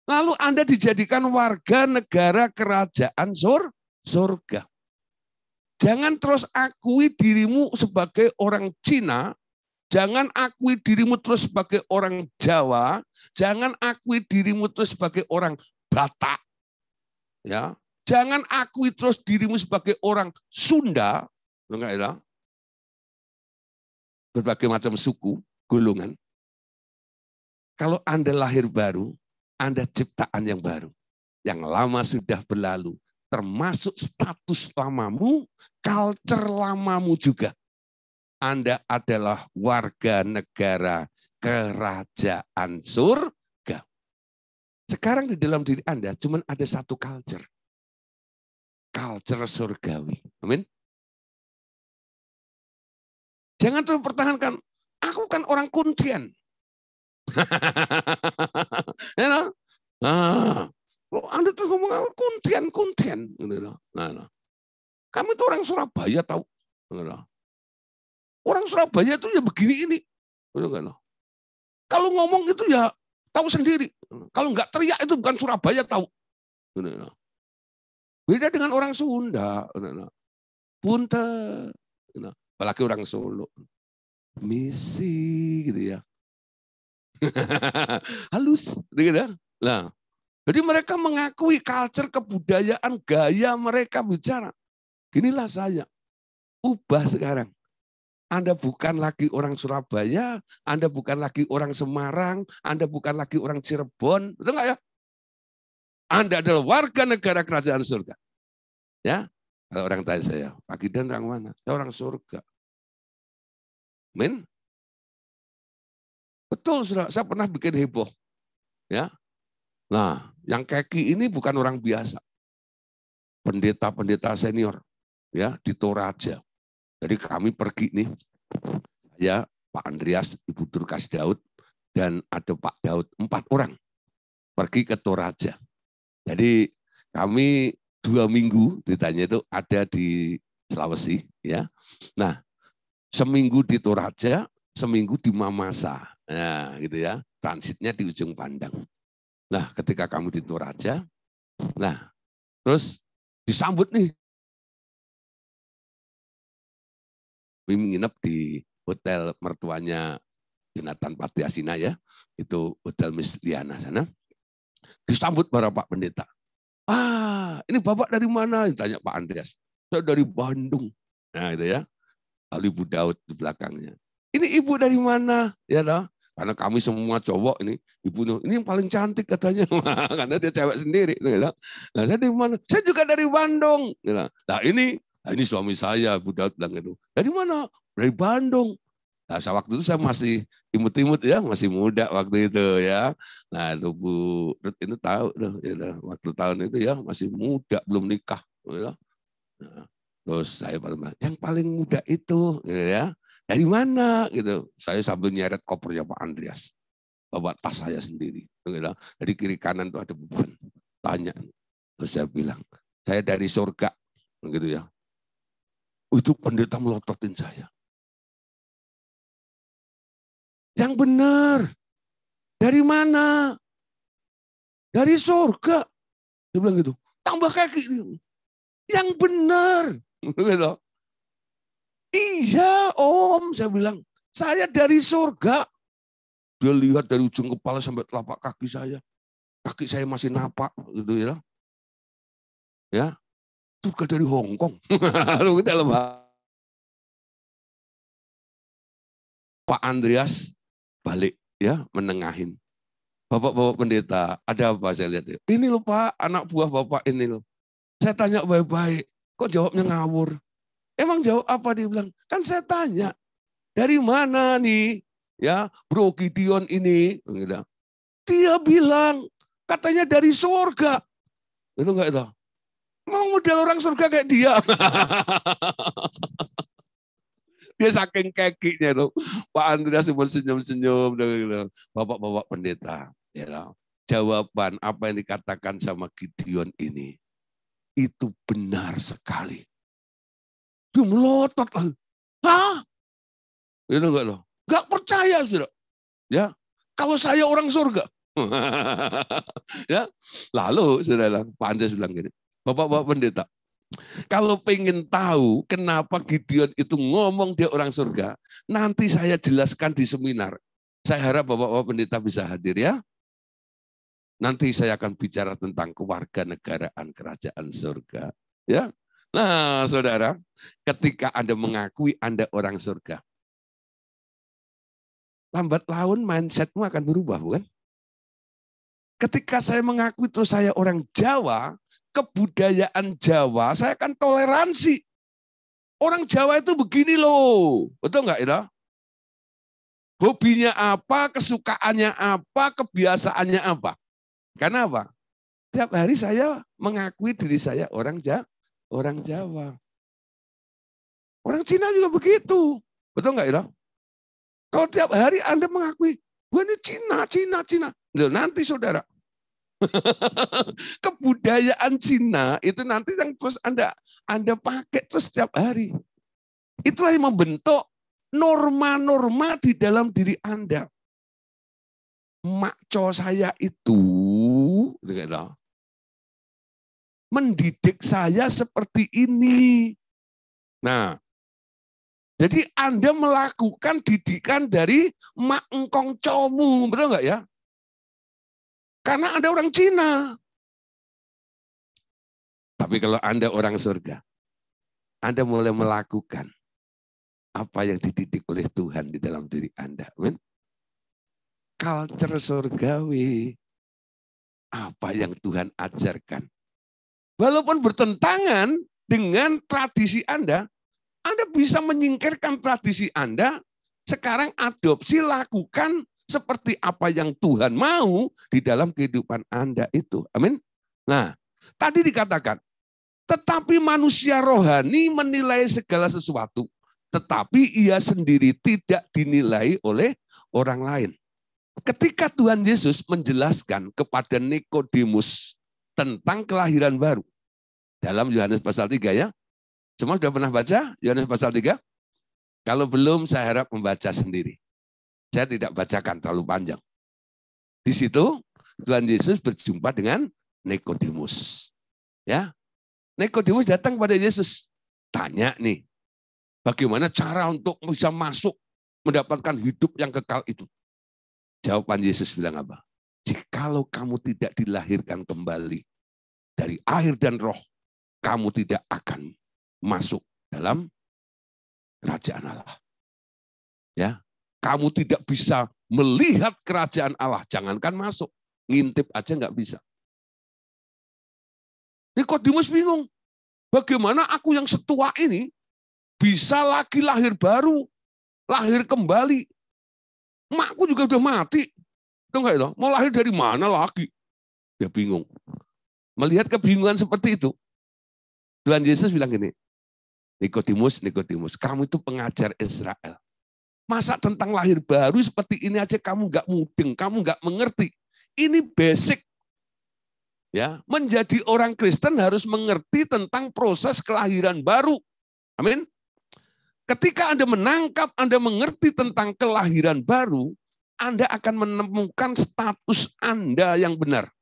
Lalu Anda dijadikan warga negara kerajaan sur surga. Jangan terus akui dirimu sebagai orang Cina, jangan akui dirimu terus sebagai orang Jawa, jangan akui dirimu terus sebagai orang Batak. Ya, jangan akui terus dirimu sebagai orang Sunda, enggak ya? Berbagai macam suku, golongan. Kalau Anda lahir baru, anda ciptaan yang baru. Yang lama sudah berlalu, termasuk status lamamu, culture lamamu juga. Anda adalah warga negara kerajaan surga. Sekarang di dalam diri Anda cuma ada satu culture. Culture surgawi. Amin. Jangan terus pertahankan. Aku kan orang kuntian you know? Nah, lo Anda tuh ngomong konten konten, gitu loh. Nah, nah. Kami tuh orang Surabaya tahu, gitu loh. Orang Surabaya tuh ya begini ini, gitu kan loh. Kalau ngomong itu ya tahu sendiri. Kalau nggak teriak itu bukan Surabaya tahu. Gitu loh. Beda dengan orang Sunda, gitu loh. punta gitu loh. apalagi orang Solo. Misi gitu ya. Halus, gitu Nah, jadi mereka mengakui culture kebudayaan gaya mereka bicara. Inilah saya. Ubah sekarang. Anda bukan lagi orang Surabaya, Anda bukan lagi orang Semarang, Anda bukan lagi orang Cirebon, betul nggak ya? Anda adalah warga negara kerajaan surga. Ya, kalau orang tanya saya, pagi dan orang mana? Saya orang surga. Min, Betul, Saya pernah bikin heboh. Ya. Nah, yang keki ini bukan orang biasa. Pendeta-pendeta senior. Ya, di Toraja. Jadi kami pergi nih. ya Pak Andreas, Ibu Turkas Daud, dan ada Pak Daud. Empat orang pergi ke Toraja. Jadi kami dua minggu ditanya itu ada di Sulawesi. ya. Nah, seminggu di Toraja, seminggu di Mamasa. Nah, gitu ya. Transitnya di ujung pandang. Nah, ketika kamu di Toraja, nah, terus disambut nih. Mimi nginep di hotel mertuanya Jonathan Patiasina ya, itu hotel Miss Liana sana. Disambut para Pak Pendeta. Ah, ini Bapak dari mana? Tanya Pak Andreas. Saya dari Bandung. Nah, gitu ya. Lalu Ibu Daud di belakangnya. Ini Ibu dari mana? Ya, know? Karena kami semua cowok ini dibunuh. Ini yang paling cantik katanya. Karena dia cewek sendiri. Gitu kan. Nah, saya dari mana? Saya juga dari Bandung. Gitu kan. Nah, ini nah, ini suami saya, Daud bilang gitu. Dari mana? Dari Bandung. Nah, saya waktu itu saya masih imut-imut ya, masih muda waktu itu ya. Nah, itu Bu Ruth itu tahu ya, waktu tahun itu ya masih muda, belum nikah. Ya. Nah, terus saya paling yang paling muda itu, ya. Dari mana? Gitu. Saya sambil nyeret kopernya Pak Andreas. Bawa tas saya sendiri. Dari kiri kanan tuh ada beban. Tanya. Terus saya bilang, saya dari surga. Gitu ya. Itu pendeta melototin saya. Yang benar. Dari mana? Dari surga. Dia bilang gitu. Tambah kaki. Yang benar. Gitu. Iya om, saya bilang. Saya dari surga. Dia lihat dari ujung kepala sampai telapak kaki saya. Kaki saya masih napak gitu ya. Ya. Surga dari Hongkong. Lalu kita lebah. Pak Andreas balik ya menengahin. Bapak-bapak pendeta, ada apa saya lihat? Ya? Ini loh Pak, anak buah Bapak ini loh. Saya tanya baik-baik, kok jawabnya ngawur? Emang jawab apa dia bilang? Kan saya tanya, dari mana nih ya Bro Gideon ini? Dia bilang, katanya dari surga. Itu enggak itu? Mau model orang surga kayak dia. dia saking kekiknya itu. Pak Andreas pun senyum-senyum. Bapak-bapak pendeta. Ya, jawaban apa yang dikatakan sama Gideon ini. Itu benar sekali. Dia melotot. Hah? Itu enggak loh. Enggak percaya, Saudara. Ya. Kalau saya orang surga. ya. Lalu Saudara Pantas bilang gini, Bapak-bapak pendeta, kalau pengen tahu kenapa Gideon itu ngomong dia orang surga, nanti saya jelaskan di seminar. Saya harap Bapak-Bapak Pendeta bisa hadir ya. Nanti saya akan bicara tentang kewarganegaraan kerajaan surga. Ya, Nah, saudara, ketika Anda mengakui Anda orang surga, lambat laun mindsetmu akan berubah, bukan? Ketika saya mengakui terus saya orang Jawa, kebudayaan Jawa, saya akan toleransi. Orang Jawa itu begini loh. Betul nggak, Ira? Hobinya apa, kesukaannya apa, kebiasaannya apa. Karena apa? Tiap hari saya mengakui diri saya orang Jawa orang Jawa. Orang Cina juga begitu. Betul nggak, Ilham? Kalau tiap hari Anda mengakui, gue ini Cina, Cina, Cina. nanti saudara, kebudayaan Cina itu nanti yang terus Anda Anda pakai terus setiap hari. Itulah yang membentuk norma-norma di dalam diri Anda. Makco saya itu, gitu kan, mendidik saya seperti ini. Nah, jadi Anda melakukan didikan dari mak engkong comu, betul nggak ya? Karena Anda orang Cina. Tapi kalau Anda orang surga, Anda mulai melakukan apa yang dididik oleh Tuhan di dalam diri Anda. Amin. Culture surgawi. Apa yang Tuhan ajarkan Walaupun bertentangan dengan tradisi Anda, Anda bisa menyingkirkan tradisi Anda. Sekarang adopsi lakukan seperti apa yang Tuhan mau di dalam kehidupan Anda itu. Amin. Nah, tadi dikatakan, tetapi manusia rohani menilai segala sesuatu, tetapi ia sendiri tidak dinilai oleh orang lain. Ketika Tuhan Yesus menjelaskan kepada Nikodemus tentang kelahiran baru. Dalam Yohanes pasal 3 ya. Semua sudah pernah baca Yohanes pasal 3? Kalau belum saya harap membaca sendiri. Saya tidak bacakan terlalu panjang. Di situ Tuhan Yesus berjumpa dengan Nikodemus. Ya. Nikodemus datang kepada Yesus, tanya nih, bagaimana cara untuk bisa masuk mendapatkan hidup yang kekal itu? Jawaban Yesus bilang apa? jikalau kamu tidak dilahirkan kembali dari air dan roh, kamu tidak akan masuk dalam kerajaan Allah. Ya, kamu tidak bisa melihat kerajaan Allah, jangankan masuk, ngintip aja nggak bisa. Nikodemus bingung, bagaimana aku yang setua ini bisa lagi lahir baru, lahir kembali. Makku juga udah mati, itu enggak itu. Mau lahir dari mana lagi? Dia bingung. Melihat kebingungan seperti itu, Tuhan Yesus bilang gini, Nikodemus, Nikodemus, kamu itu pengajar Israel. Masa tentang lahir baru seperti ini aja kamu gak mudeng, kamu gak mengerti. Ini basic. Ya, menjadi orang Kristen harus mengerti tentang proses kelahiran baru. Amin. Ketika Anda menangkap, Anda mengerti tentang kelahiran baru, anda akan menemukan status Anda yang benar.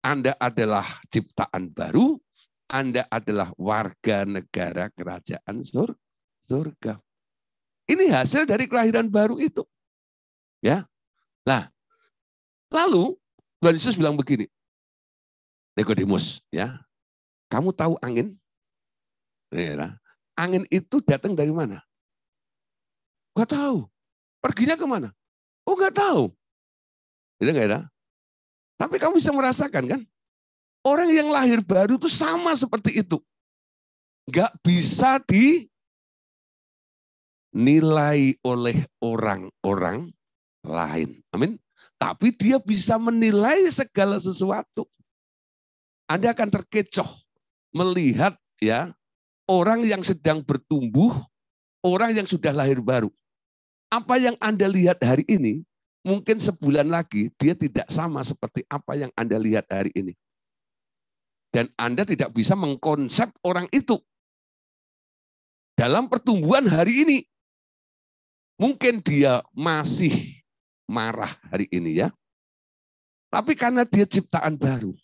Anda adalah ciptaan baru, Anda adalah warga negara kerajaan surga. Ini hasil dari kelahiran baru itu. Ya. Nah, lalu Tuhan Yesus bilang begini. Nikodemus, ya. Kamu tahu angin? Iya. angin itu datang dari mana? Gua tahu. Perginya kemana? Oh nggak tahu. Itu nggak ada. Ya? Tapi kamu bisa merasakan kan? Orang yang lahir baru itu sama seperti itu. Nggak bisa dinilai oleh orang-orang lain. Amin. Tapi dia bisa menilai segala sesuatu. Anda akan terkecoh melihat ya orang yang sedang bertumbuh, orang yang sudah lahir baru. Apa yang Anda lihat hari ini, mungkin sebulan lagi dia tidak sama seperti apa yang Anda lihat hari ini. Dan Anda tidak bisa mengkonsep orang itu. Dalam pertumbuhan hari ini, mungkin dia masih marah hari ini ya. Tapi karena dia ciptaan baru,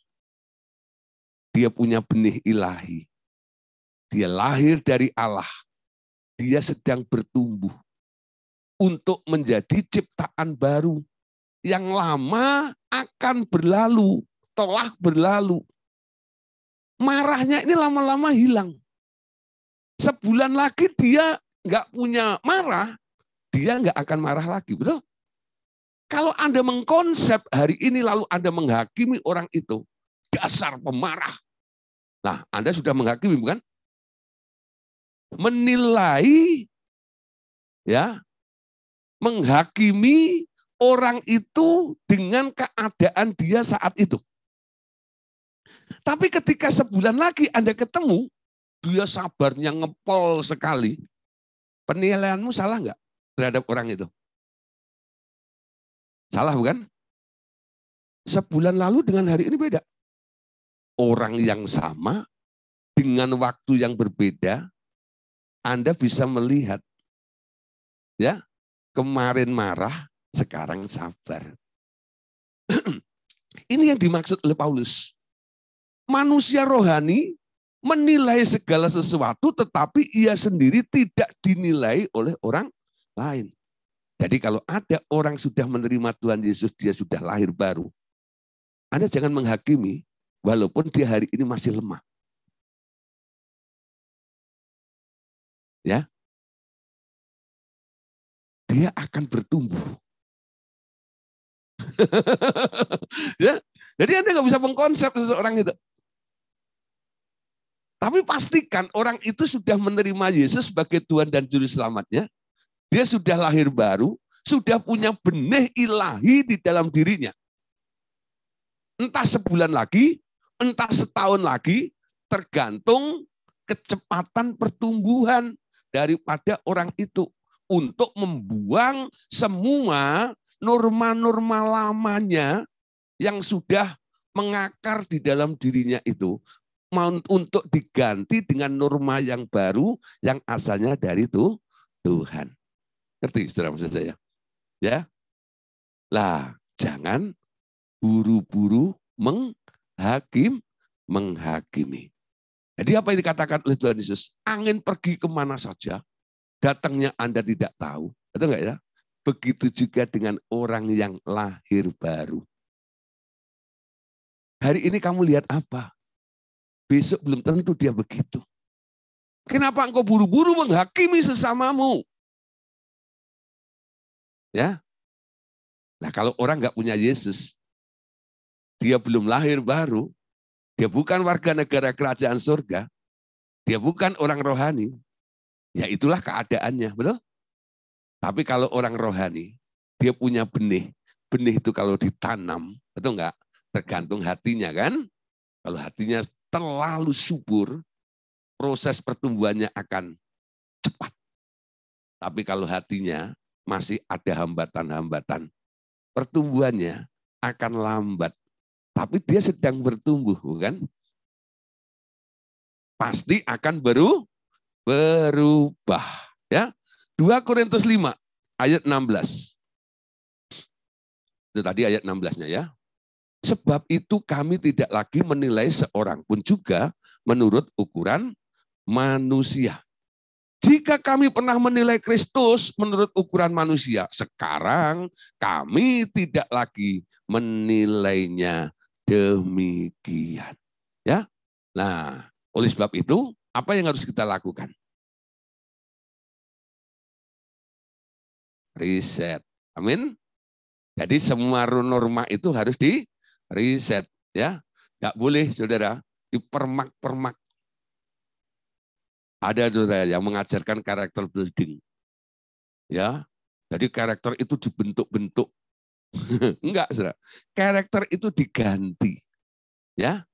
dia punya benih ilahi. Dia lahir dari Allah. Dia sedang bertumbuh untuk menjadi ciptaan baru. Yang lama akan berlalu, telah berlalu. Marahnya ini lama-lama hilang. Sebulan lagi dia nggak punya marah, dia nggak akan marah lagi, betul? Kalau Anda mengkonsep hari ini lalu Anda menghakimi orang itu, dasar pemarah. Nah, Anda sudah menghakimi bukan? Menilai ya menghakimi orang itu dengan keadaan dia saat itu. Tapi ketika sebulan lagi Anda ketemu, dia sabarnya ngepol sekali. Penilaianmu salah enggak terhadap orang itu? Salah bukan? Sebulan lalu dengan hari ini beda. Orang yang sama dengan waktu yang berbeda, Anda bisa melihat ya Kemarin marah, sekarang sabar. Ini yang dimaksud oleh Paulus. Manusia rohani menilai segala sesuatu tetapi ia sendiri tidak dinilai oleh orang lain. Jadi kalau ada orang sudah menerima Tuhan Yesus, dia sudah lahir baru. Anda jangan menghakimi walaupun dia hari ini masih lemah. Ya dia akan bertumbuh. ya? Jadi Anda nggak bisa mengkonsep seseorang itu. Tapi pastikan orang itu sudah menerima Yesus sebagai Tuhan dan Juru Selamatnya. Dia sudah lahir baru, sudah punya benih ilahi di dalam dirinya. Entah sebulan lagi, entah setahun lagi, tergantung kecepatan pertumbuhan daripada orang itu untuk membuang semua norma-norma lamanya yang sudah mengakar di dalam dirinya itu untuk diganti dengan norma yang baru yang asalnya dari itu Tuhan. Ngerti secara maksud saya? Ya. Lah, jangan buru-buru menghakim menghakimi. Jadi apa yang dikatakan oleh Tuhan Yesus? Angin pergi kemana saja, datangnya Anda tidak tahu. atau enggak ya? Begitu juga dengan orang yang lahir baru. Hari ini kamu lihat apa? Besok belum tentu dia begitu. Kenapa engkau buru-buru menghakimi sesamamu? Ya, Nah kalau orang enggak punya Yesus, dia belum lahir baru, dia bukan warga negara kerajaan surga, dia bukan orang rohani, Ya itulah keadaannya, betul? Tapi kalau orang rohani, dia punya benih. Benih itu kalau ditanam, betul enggak? Tergantung hatinya kan? Kalau hatinya terlalu subur, proses pertumbuhannya akan cepat. Tapi kalau hatinya masih ada hambatan-hambatan, pertumbuhannya akan lambat. Tapi dia sedang bertumbuh, bukan? Pasti akan baru berubah. Ya, 2 Korintus 5 ayat 16. Itu tadi ayat 16-nya ya. Sebab itu kami tidak lagi menilai seorang pun juga menurut ukuran manusia. Jika kami pernah menilai Kristus menurut ukuran manusia, sekarang kami tidak lagi menilainya demikian. Ya. Nah, oleh sebab itu apa yang harus kita lakukan? Riset. Amin. Jadi semua norma itu harus di riset ya. Enggak boleh Saudara dipermak-permak. Ada Saudara yang mengajarkan karakter building. Ya. Jadi karakter itu dibentuk-bentuk. Enggak, Saudara. Karakter itu diganti. Ya.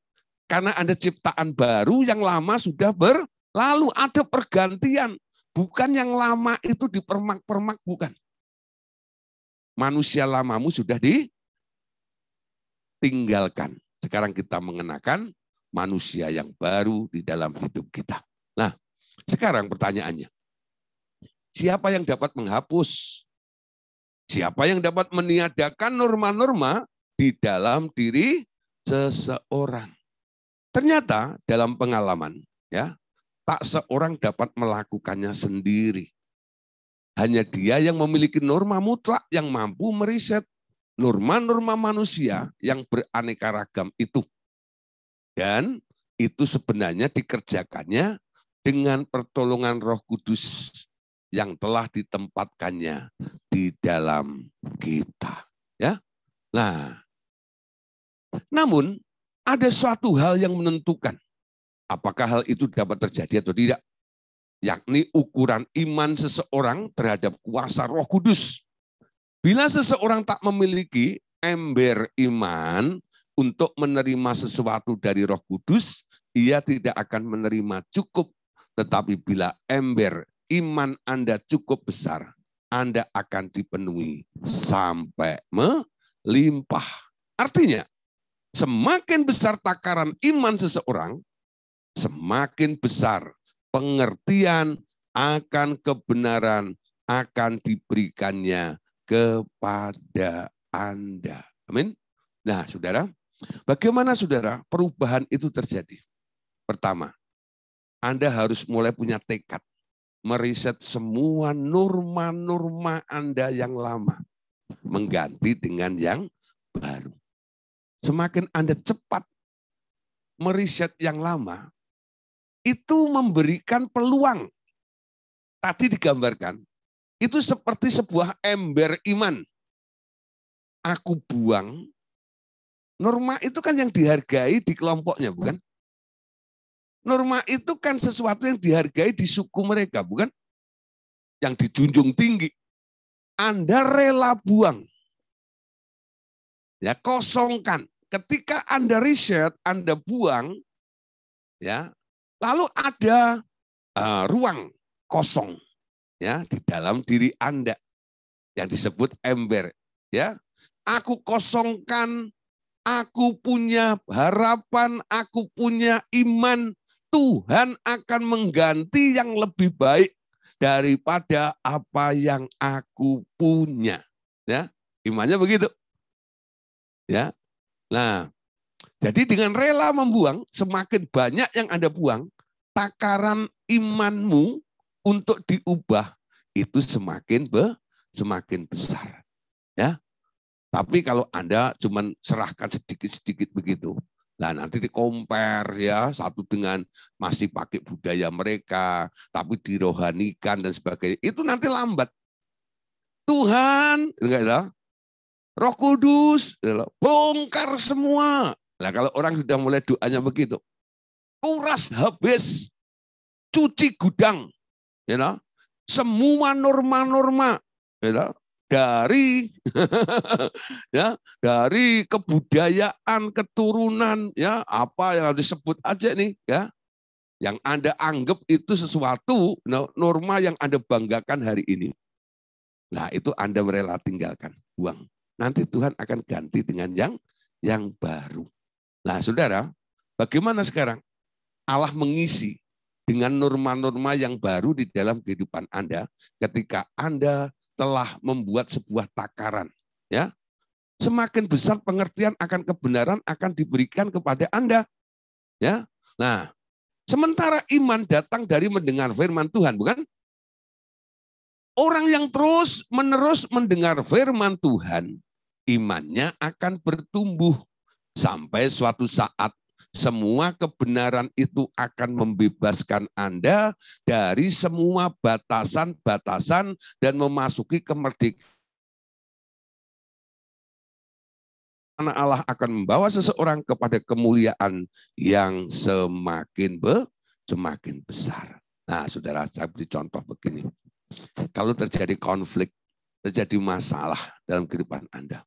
Karena ada ciptaan baru, yang lama sudah berlalu. Ada pergantian. Bukan yang lama itu dipermak-permak, bukan. Manusia lamamu sudah ditinggalkan. Sekarang kita mengenakan manusia yang baru di dalam hidup kita. Nah, sekarang pertanyaannya. Siapa yang dapat menghapus? Siapa yang dapat meniadakan norma-norma di dalam diri seseorang? Ternyata dalam pengalaman, ya tak seorang dapat melakukannya sendiri. Hanya dia yang memiliki norma mutlak yang mampu meriset norma-norma manusia yang beraneka ragam itu. Dan itu sebenarnya dikerjakannya dengan pertolongan roh kudus yang telah ditempatkannya di dalam kita. Ya, Nah, namun ada suatu hal yang menentukan apakah hal itu dapat terjadi atau tidak. Yakni ukuran iman seseorang terhadap kuasa roh kudus. Bila seseorang tak memiliki ember iman untuk menerima sesuatu dari roh kudus, ia tidak akan menerima cukup. Tetapi bila ember iman Anda cukup besar, Anda akan dipenuhi sampai melimpah. Artinya, Semakin besar takaran iman seseorang, semakin besar pengertian akan kebenaran akan diberikannya kepada Anda. Amin. Nah, Saudara, bagaimana Saudara perubahan itu terjadi? Pertama, Anda harus mulai punya tekad meriset semua norma-norma Anda yang lama mengganti dengan yang baru semakin Anda cepat meriset yang lama, itu memberikan peluang. Tadi digambarkan, itu seperti sebuah ember iman. Aku buang, norma itu kan yang dihargai di kelompoknya, bukan? Norma itu kan sesuatu yang dihargai di suku mereka, bukan? Yang dijunjung tinggi. Anda rela buang Ya, kosongkan. Ketika Anda riset, Anda buang, ya, lalu ada uh, ruang kosong ya di dalam diri Anda yang disebut ember, ya. Aku kosongkan, aku punya harapan, aku punya iman Tuhan akan mengganti yang lebih baik daripada apa yang aku punya. Ya, imannya begitu. Ya. Nah, jadi dengan rela membuang, semakin banyak yang Anda buang, takaran imanmu untuk diubah itu semakin be, semakin besar. Ya. Tapi kalau Anda cuma serahkan sedikit-sedikit begitu, Nah, nanti di compare ya, satu dengan masih pakai budaya mereka, tapi dirohanikan dan sebagainya. Itu nanti lambat. Tuhan, enggak ya, Roh Kudus, bongkar semua. Nah kalau orang sudah mulai doanya begitu, kuras habis, cuci gudang, you know, semua norma-norma, you know, dari ya dari kebudayaan keturunan ya apa yang harus disebut aja nih ya yang anda anggap itu sesuatu norma yang anda banggakan hari ini nah itu anda rela tinggalkan buang nanti Tuhan akan ganti dengan yang yang baru. Nah, Saudara, bagaimana sekarang Allah mengisi dengan norma-norma yang baru di dalam kehidupan Anda ketika Anda telah membuat sebuah takaran, ya. Semakin besar pengertian akan kebenaran akan diberikan kepada Anda. Ya. Nah, sementara iman datang dari mendengar firman Tuhan, bukan? Orang yang terus menerus mendengar firman Tuhan imannya akan bertumbuh sampai suatu saat semua kebenaran itu akan membebaskan Anda dari semua batasan-batasan dan memasuki kemerdekaan. Anak Allah akan membawa seseorang kepada kemuliaan yang semakin be, semakin besar. Nah, saudara, saya beri contoh begini. Kalau terjadi konflik, terjadi masalah dalam kehidupan Anda.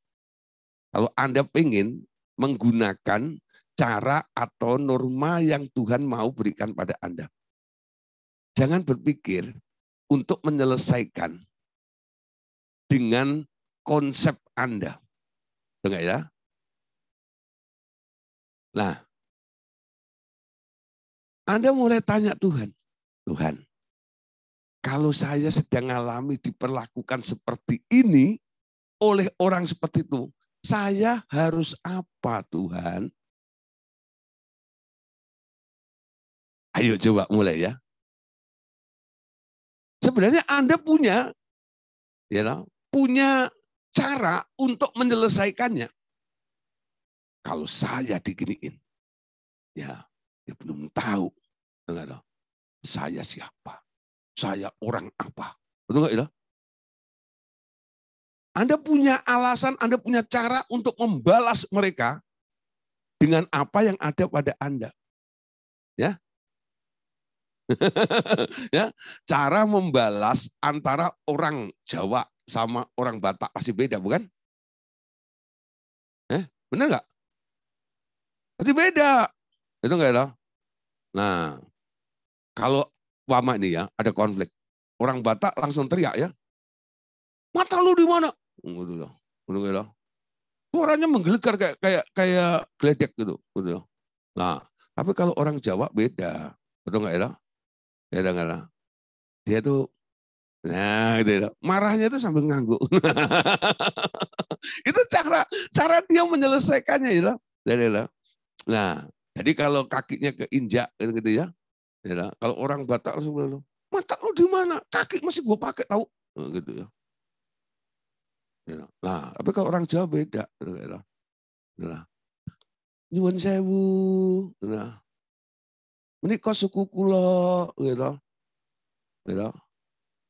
Kalau Anda ingin menggunakan cara atau norma yang Tuhan mau berikan pada Anda. Jangan berpikir untuk menyelesaikan dengan konsep Anda. tengah ya? Nah, Anda mulai tanya Tuhan, Tuhan, kalau saya sedang alami diperlakukan seperti ini oleh orang seperti itu, saya harus apa Tuhan? Ayo coba mulai ya. Sebenarnya Anda punya ya you know, punya cara untuk menyelesaikannya. Kalau saya diginiin, ya, ya belum tahu. Enggak, saya siapa? Saya orang apa? Betul enggak, anda punya alasan, Anda punya cara untuk membalas mereka dengan apa yang ada pada Anda. Ya. ya, cara membalas antara orang Jawa sama orang Batak pasti beda, bukan? Eh, benar nggak? Pasti beda. Itu enggak ya? Nah, kalau lama ini ya, ada konflik. Orang Batak langsung teriak ya. Mata lu di mana? gitu loh. Gitu loh. Suaranya menggelegar kayak kayak kayak geledek gitu, gitu loh. Nah, tapi kalau orang Jawa beda. Betul nggak ya? Beda nggak lah. Dia tuh Nah, gitu, marahnya tuh sambil ngangguk. itu cara cara dia menyelesaikannya, ya. Jadi Nah, jadi kalau kakinya keinjak gitu, gitu ya. Ya, kalau orang Batak langsung bilang, mata lu di mana? Kaki masih gua pakai tahu. gitu ya. Nah, tapi kalau orang Jawa beda. Nah, nyuwun sewu. Nah, menikah suku kulo, gitu. Gitu.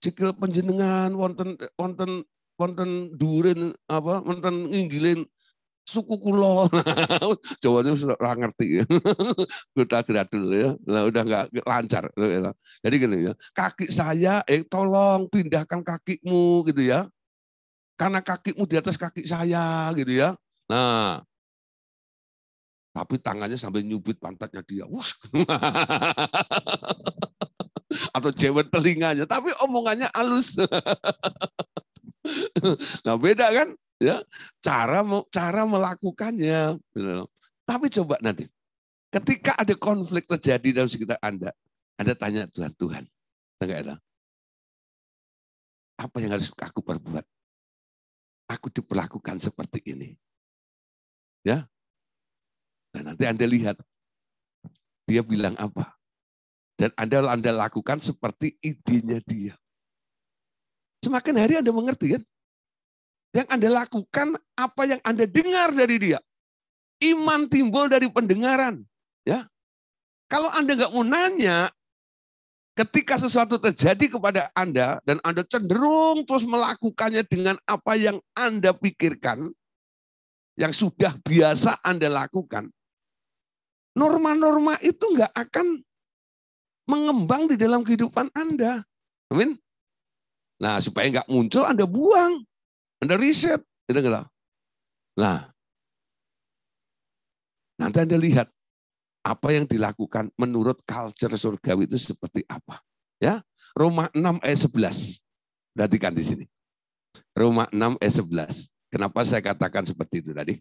Cikil penjenengan, wonten wonten wonten duren apa, wonten nginggilin suku kulo. Jawabnya sudah ngerti. Kita dulu ya. Nah, udah nggak lancar. Gitu Jadi gini ya. Kaki saya, eh tolong pindahkan kakimu gitu ya. Karena kakimu di atas kaki saya gitu ya. Nah, tapi tangannya sampai nyubit pantatnya dia. Atau cewek telinganya, tapi omongannya halus. nah, beda kan? Ya, cara cara melakukannya. Gitu tapi coba nanti. Ketika ada konflik terjadi dalam sekitar Anda, Anda tanya Tuhan, Tuhan, enggak Apa yang harus aku perbuat? aku diperlakukan seperti ini. Ya. Dan nanti Anda lihat dia bilang apa. Dan Anda Anda lakukan seperti idenya dia. Semakin hari Anda mengerti kan? Yang Anda lakukan apa yang Anda dengar dari dia. Iman timbul dari pendengaran. Ya, kalau Anda nggak mau nanya, ketika sesuatu terjadi kepada Anda dan Anda cenderung terus melakukannya dengan apa yang Anda pikirkan, yang sudah biasa Anda lakukan, norma-norma itu nggak akan mengembang di dalam kehidupan Anda. Amin. Nah, supaya nggak muncul, Anda buang. Anda riset. Gitu kan? Nah, nanti Anda lihat apa yang dilakukan menurut culture surgawi itu seperti apa. Ya, Roma 6 ayat 11. Perhatikan di sini. Roma 6 ayat 11. Kenapa saya katakan seperti itu tadi?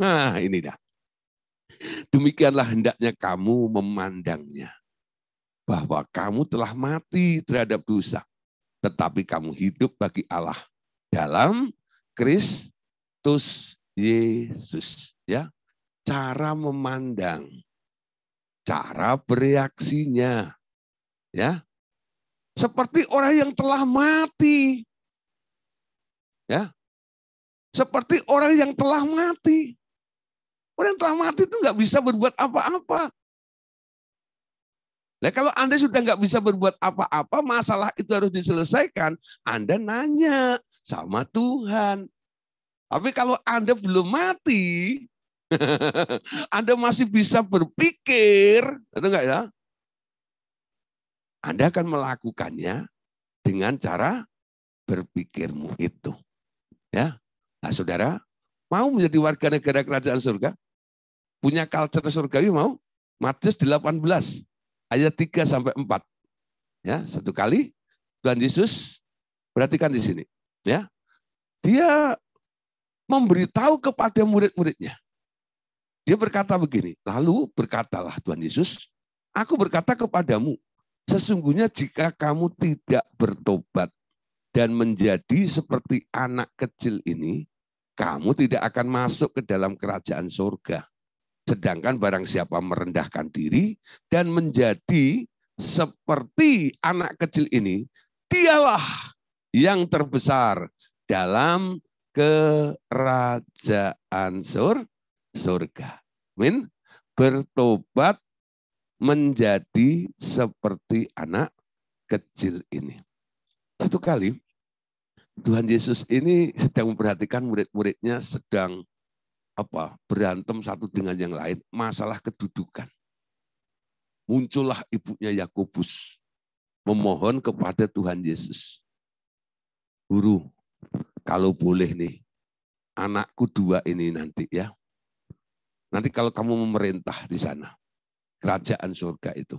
Nah, ini dah. Demikianlah hendaknya kamu memandangnya. Bahwa kamu telah mati terhadap dosa. Tetapi kamu hidup bagi Allah. Dalam Kristus Yesus. Ya, cara memandang, cara bereaksinya. Ya. Seperti orang yang telah mati. Ya. Seperti orang yang telah mati. Orang yang telah mati itu nggak bisa berbuat apa-apa. Nah, kalau Anda sudah nggak bisa berbuat apa-apa, masalah itu harus diselesaikan. Anda nanya sama Tuhan. Tapi kalau Anda belum mati, Anda masih bisa berpikir, atau enggak ya? Anda akan melakukannya dengan cara berpikirmu itu. Ya. Nah, Saudara, mau menjadi warga negara kerajaan surga? Punya culture surgawi mau? Matius 18 ayat 3 sampai 4. Ya, satu kali Tuhan Yesus perhatikan di sini, ya. Dia memberitahu kepada murid-muridnya dia berkata begini, lalu berkatalah Tuhan Yesus, aku berkata kepadamu, sesungguhnya jika kamu tidak bertobat dan menjadi seperti anak kecil ini, kamu tidak akan masuk ke dalam kerajaan surga. Sedangkan barang siapa merendahkan diri dan menjadi seperti anak kecil ini, dialah yang terbesar dalam kerajaan surga surga. Min bertobat menjadi seperti anak kecil ini. Satu kali Tuhan Yesus ini sedang memperhatikan murid-muridnya sedang apa berantem satu dengan yang lain masalah kedudukan. Muncullah ibunya Yakobus memohon kepada Tuhan Yesus. Guru, kalau boleh nih anakku dua ini nanti ya Nanti kalau kamu memerintah di sana, kerajaan surga itu.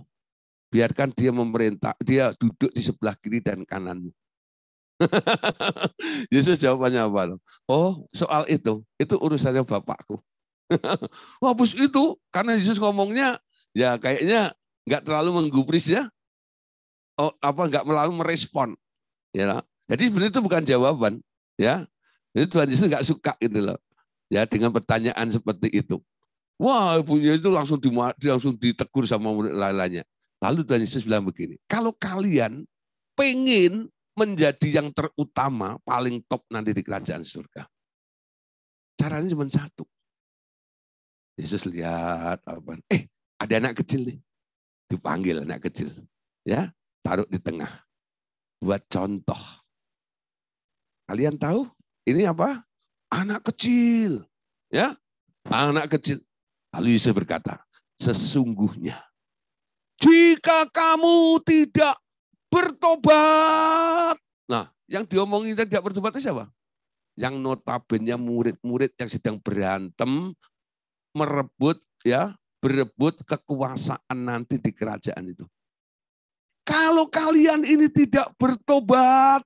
Biarkan dia memerintah, dia duduk di sebelah kiri dan kananmu. Yesus jawabannya apa? Oh, soal itu, itu urusannya Bapakku. wabus itu, karena Yesus ngomongnya, ya kayaknya nggak terlalu menggubris ya. Oh, apa nggak melalui merespon. Ya, jadi sebenarnya itu bukan jawaban, ya. Jadi Tuhan Yesus nggak suka gitu loh. Ya dengan pertanyaan seperti itu. Wah, ibunya itu langsung di, langsung ditegur sama murid lain-lainnya. Lalu Tuhan Yesus bilang begini, kalau kalian pengen menjadi yang terutama, paling top nanti di kerajaan surga. Caranya cuma satu. Yesus lihat apa? Eh, ada anak kecil nih. Dipanggil anak kecil. Ya, taruh di tengah. Buat contoh. Kalian tahu ini apa? Anak kecil. Ya, anak kecil. Lalu Yesus berkata, sesungguhnya jika kamu tidak bertobat. Nah, yang diomongin tidak bertobat itu siapa? Yang notabene murid-murid yang sedang berantem, merebut ya, berebut kekuasaan nanti di kerajaan itu. Kalau kalian ini tidak bertobat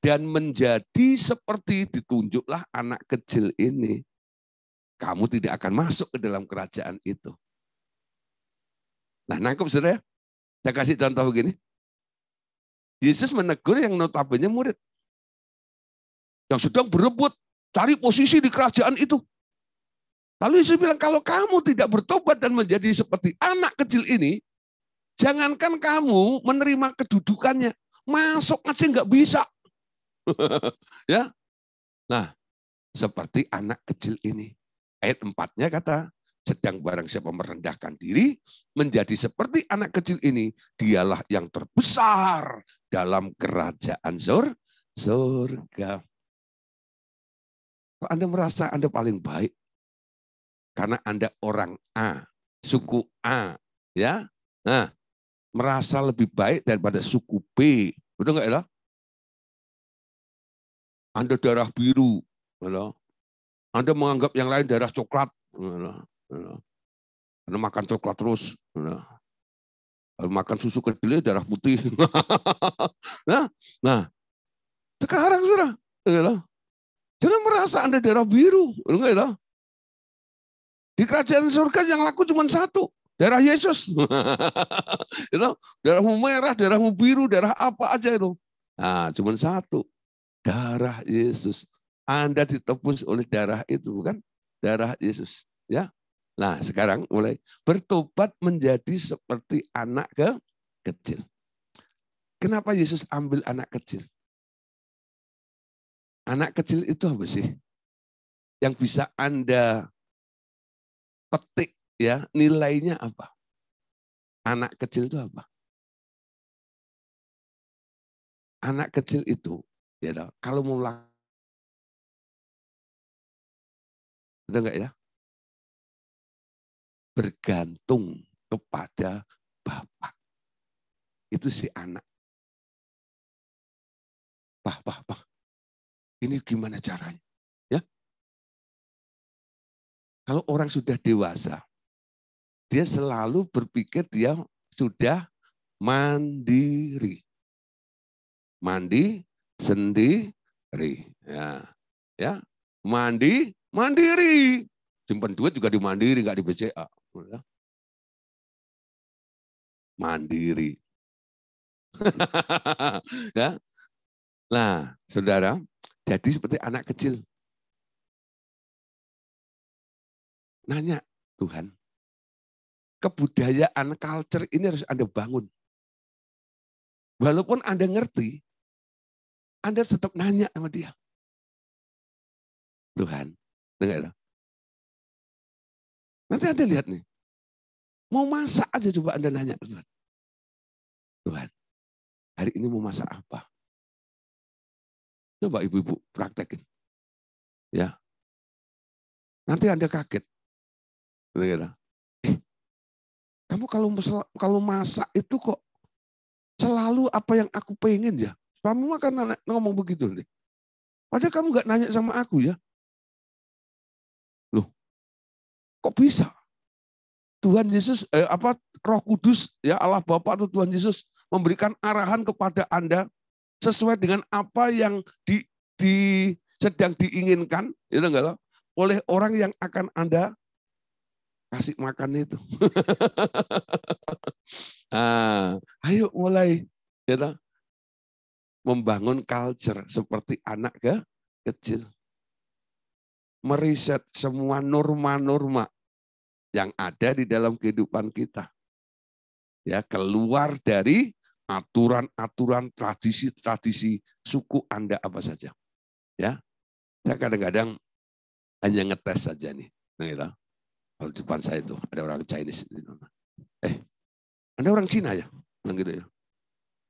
dan menjadi seperti ditunjuklah anak kecil ini, kamu tidak akan masuk ke dalam kerajaan itu. Nah, nangkep saudara. Ya? Saya kasih contoh begini. Yesus menegur yang notabene murid. Yang sedang berebut cari posisi di kerajaan itu. Lalu Yesus bilang, kalau kamu tidak bertobat dan menjadi seperti anak kecil ini, jangankan kamu menerima kedudukannya, masuk aja nggak bisa. ya, Nah, seperti anak kecil ini. Ayat empatnya kata, sedang barang siapa merendahkan diri, menjadi seperti anak kecil ini, dialah yang terbesar dalam kerajaan sur, surga. Kalau Anda merasa Anda paling baik, karena Anda orang A, suku A, ya, nah, merasa lebih baik daripada suku B, betul nggak ya? Anda darah biru, anda menganggap yang lain daerah coklat. Nah, nah. Anda makan coklat terus. Nah. Makan susu kedelai ya, darah putih. nah, nah, sekarang sudah. Jangan merasa Anda darah biru. Di kerajaan surga yang laku cuma satu. Darah Yesus. Daerah Darahmu merah, darahmu biru, darah apa aja itu. Nah, cuma satu. Darah Yesus. Anda ditebus oleh darah itu, bukan? Darah Yesus. Ya. Nah, sekarang mulai bertobat menjadi seperti anak ke kecil. Kenapa Yesus ambil anak kecil? Anak kecil itu apa sih? Yang bisa Anda petik ya, nilainya apa? Anak kecil itu apa? Anak kecil itu ya kalau mau Betul enggak ya? Bergantung kepada Bapak. Itu si anak. Pak, pak, pak. Ini gimana caranya? Ya. Kalau orang sudah dewasa, dia selalu berpikir dia sudah mandiri. Mandi sendiri. Ya. Ya, mandi Mandiri. simpan duit juga di Mandiri, nggak di BCA. Mandiri. ya. Nah, saudara, jadi seperti anak kecil. Nanya, Tuhan, kebudayaan culture ini harus Anda bangun. Walaupun Anda ngerti, Anda tetap nanya sama dia. Tuhan, Dengar itu? Nanti Anda lihat nih. Mau masak aja coba Anda nanya Tuhan. Tuhan, hari ini mau masak apa? Coba ibu-ibu praktekin. Ya. Nanti Anda kaget. Dengar Eh, kamu kalau kalau masak itu kok selalu apa yang aku pengen ya. Kamu makan ngomong begitu nih. Padahal kamu gak nanya sama aku ya. Kok bisa? Tuhan Yesus eh, apa Roh Kudus ya Allah Bapa atau Tuhan Yesus memberikan arahan kepada Anda sesuai dengan apa yang di, di sedang diinginkan, itu enggak loh, oleh orang yang akan Anda kasih makan itu. ah, ayo mulai ya membangun culture seperti anak ke kecil. Meriset semua norma-norma yang ada di dalam kehidupan kita. Ya, keluar dari aturan-aturan tradisi-tradisi suku Anda apa saja. Ya. Saya kadang-kadang hanya ngetes saja nih. Nah, gitu. Kalau di depan saya itu ada orang Chinese. Eh, Anda orang Cina ya? Nah, gitu ya.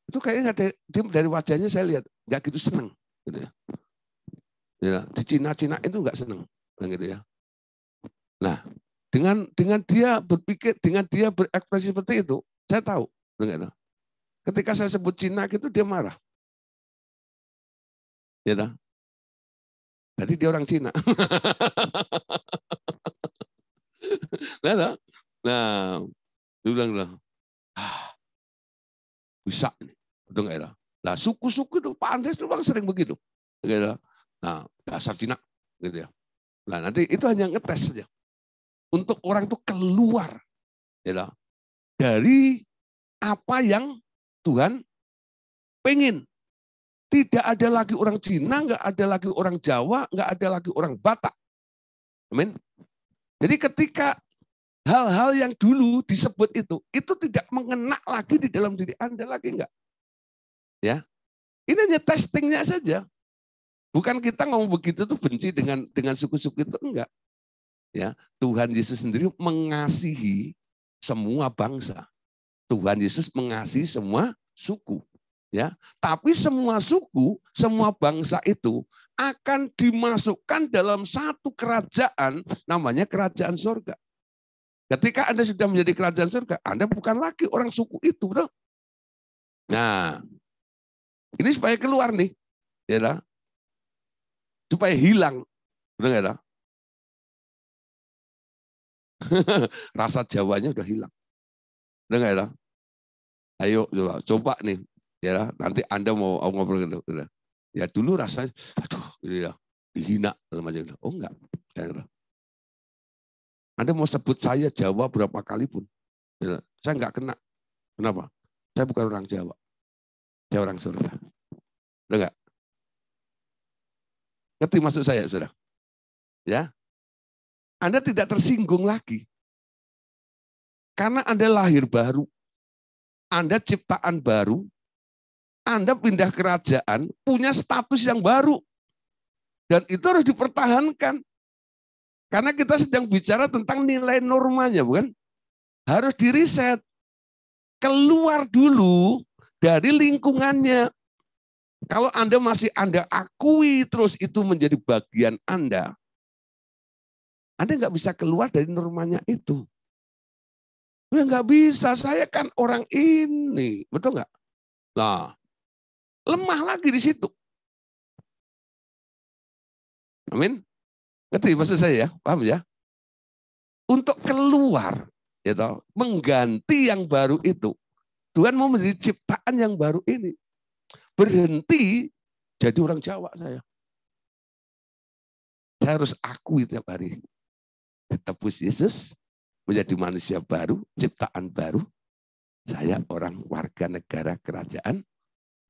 Itu kayaknya ada, dari wajahnya saya lihat nggak gitu seneng. Gitu ya. ya. Di Cina-Cina itu nggak seneng. Nah, gitu ya. Nah, dengan dengan dia berpikir, dengan dia berekspresi seperti itu, saya tahu. Ketika saya sebut Cina gitu, dia marah. Ya, dah. Jadi dia orang Cina. nah, nah, nah, dia bilang ah, bisa ini. betul nggak ya? Nah, suku-suku itu Pak Andes itu sering begitu, gitu. Nah, dasar Cina, gitu ya. Nah, nanti itu hanya ngetes saja untuk orang itu keluar you know, dari apa yang Tuhan pengen. Tidak ada lagi orang Cina, nggak ada lagi orang Jawa, nggak ada lagi orang Batak. Amin. Jadi ketika hal-hal yang dulu disebut itu, itu tidak mengena lagi di dalam diri Anda lagi nggak? Ya, ini hanya testingnya saja. Bukan kita ngomong begitu tuh benci dengan dengan suku-suku itu enggak ya Tuhan Yesus sendiri mengasihi semua bangsa. Tuhan Yesus mengasihi semua suku, ya. Tapi semua suku, semua bangsa itu akan dimasukkan dalam satu kerajaan namanya kerajaan surga. Ketika Anda sudah menjadi kerajaan surga, Anda bukan lagi orang suku itu, dong Nah, ini supaya keluar nih, ya, supaya hilang, benar enggak? Ya Rasa Jawanya udah hilang. Dengar nggak ya? Ayo coba, coba nih. Ya, nanti Anda mau, mau ngobrol gitu. gitu. Ya dulu rasanya, aduh, gitu ya, dihina dalam gitu. Oh enggak, Ya, gitu. Anda mau sebut saya Jawa berapa kali pun, Ya, saya enggak kena. Kenapa? Saya bukan orang Jawa. Saya orang surga. enggak? Ngerti maksud saya, Saudara? Ya, anda tidak tersinggung lagi. Karena Anda lahir baru. Anda ciptaan baru. Anda pindah kerajaan, punya status yang baru. Dan itu harus dipertahankan. Karena kita sedang bicara tentang nilai normanya, bukan? Harus diriset. Keluar dulu dari lingkungannya. Kalau Anda masih Anda akui terus itu menjadi bagian Anda, anda nggak bisa keluar dari normanya itu. Ya nggak bisa, saya kan orang ini. Betul nggak? Nah, lemah lagi di situ. Amin. Ngerti maksud saya ya? Paham ya? Untuk keluar, ya toh, mengganti yang baru itu. Tuhan mau menjadi ciptaan yang baru ini. Berhenti jadi orang Jawa saya. Saya harus akui tiap hari ditebus Yesus, menjadi manusia baru, ciptaan baru. Saya orang warga negara kerajaan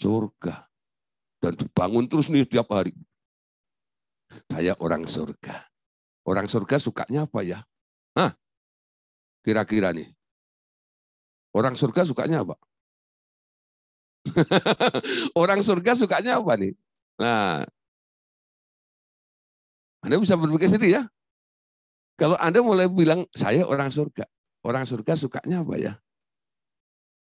surga. Dan dibangun terus nih setiap hari. Saya orang surga. Orang surga sukanya apa ya? Nah, kira-kira nih. Orang surga sukanya apa? orang surga sukanya apa nih? Nah, Anda bisa berpikir sendiri ya. Kalau Anda mulai bilang, saya orang surga. Orang surga sukanya apa ya?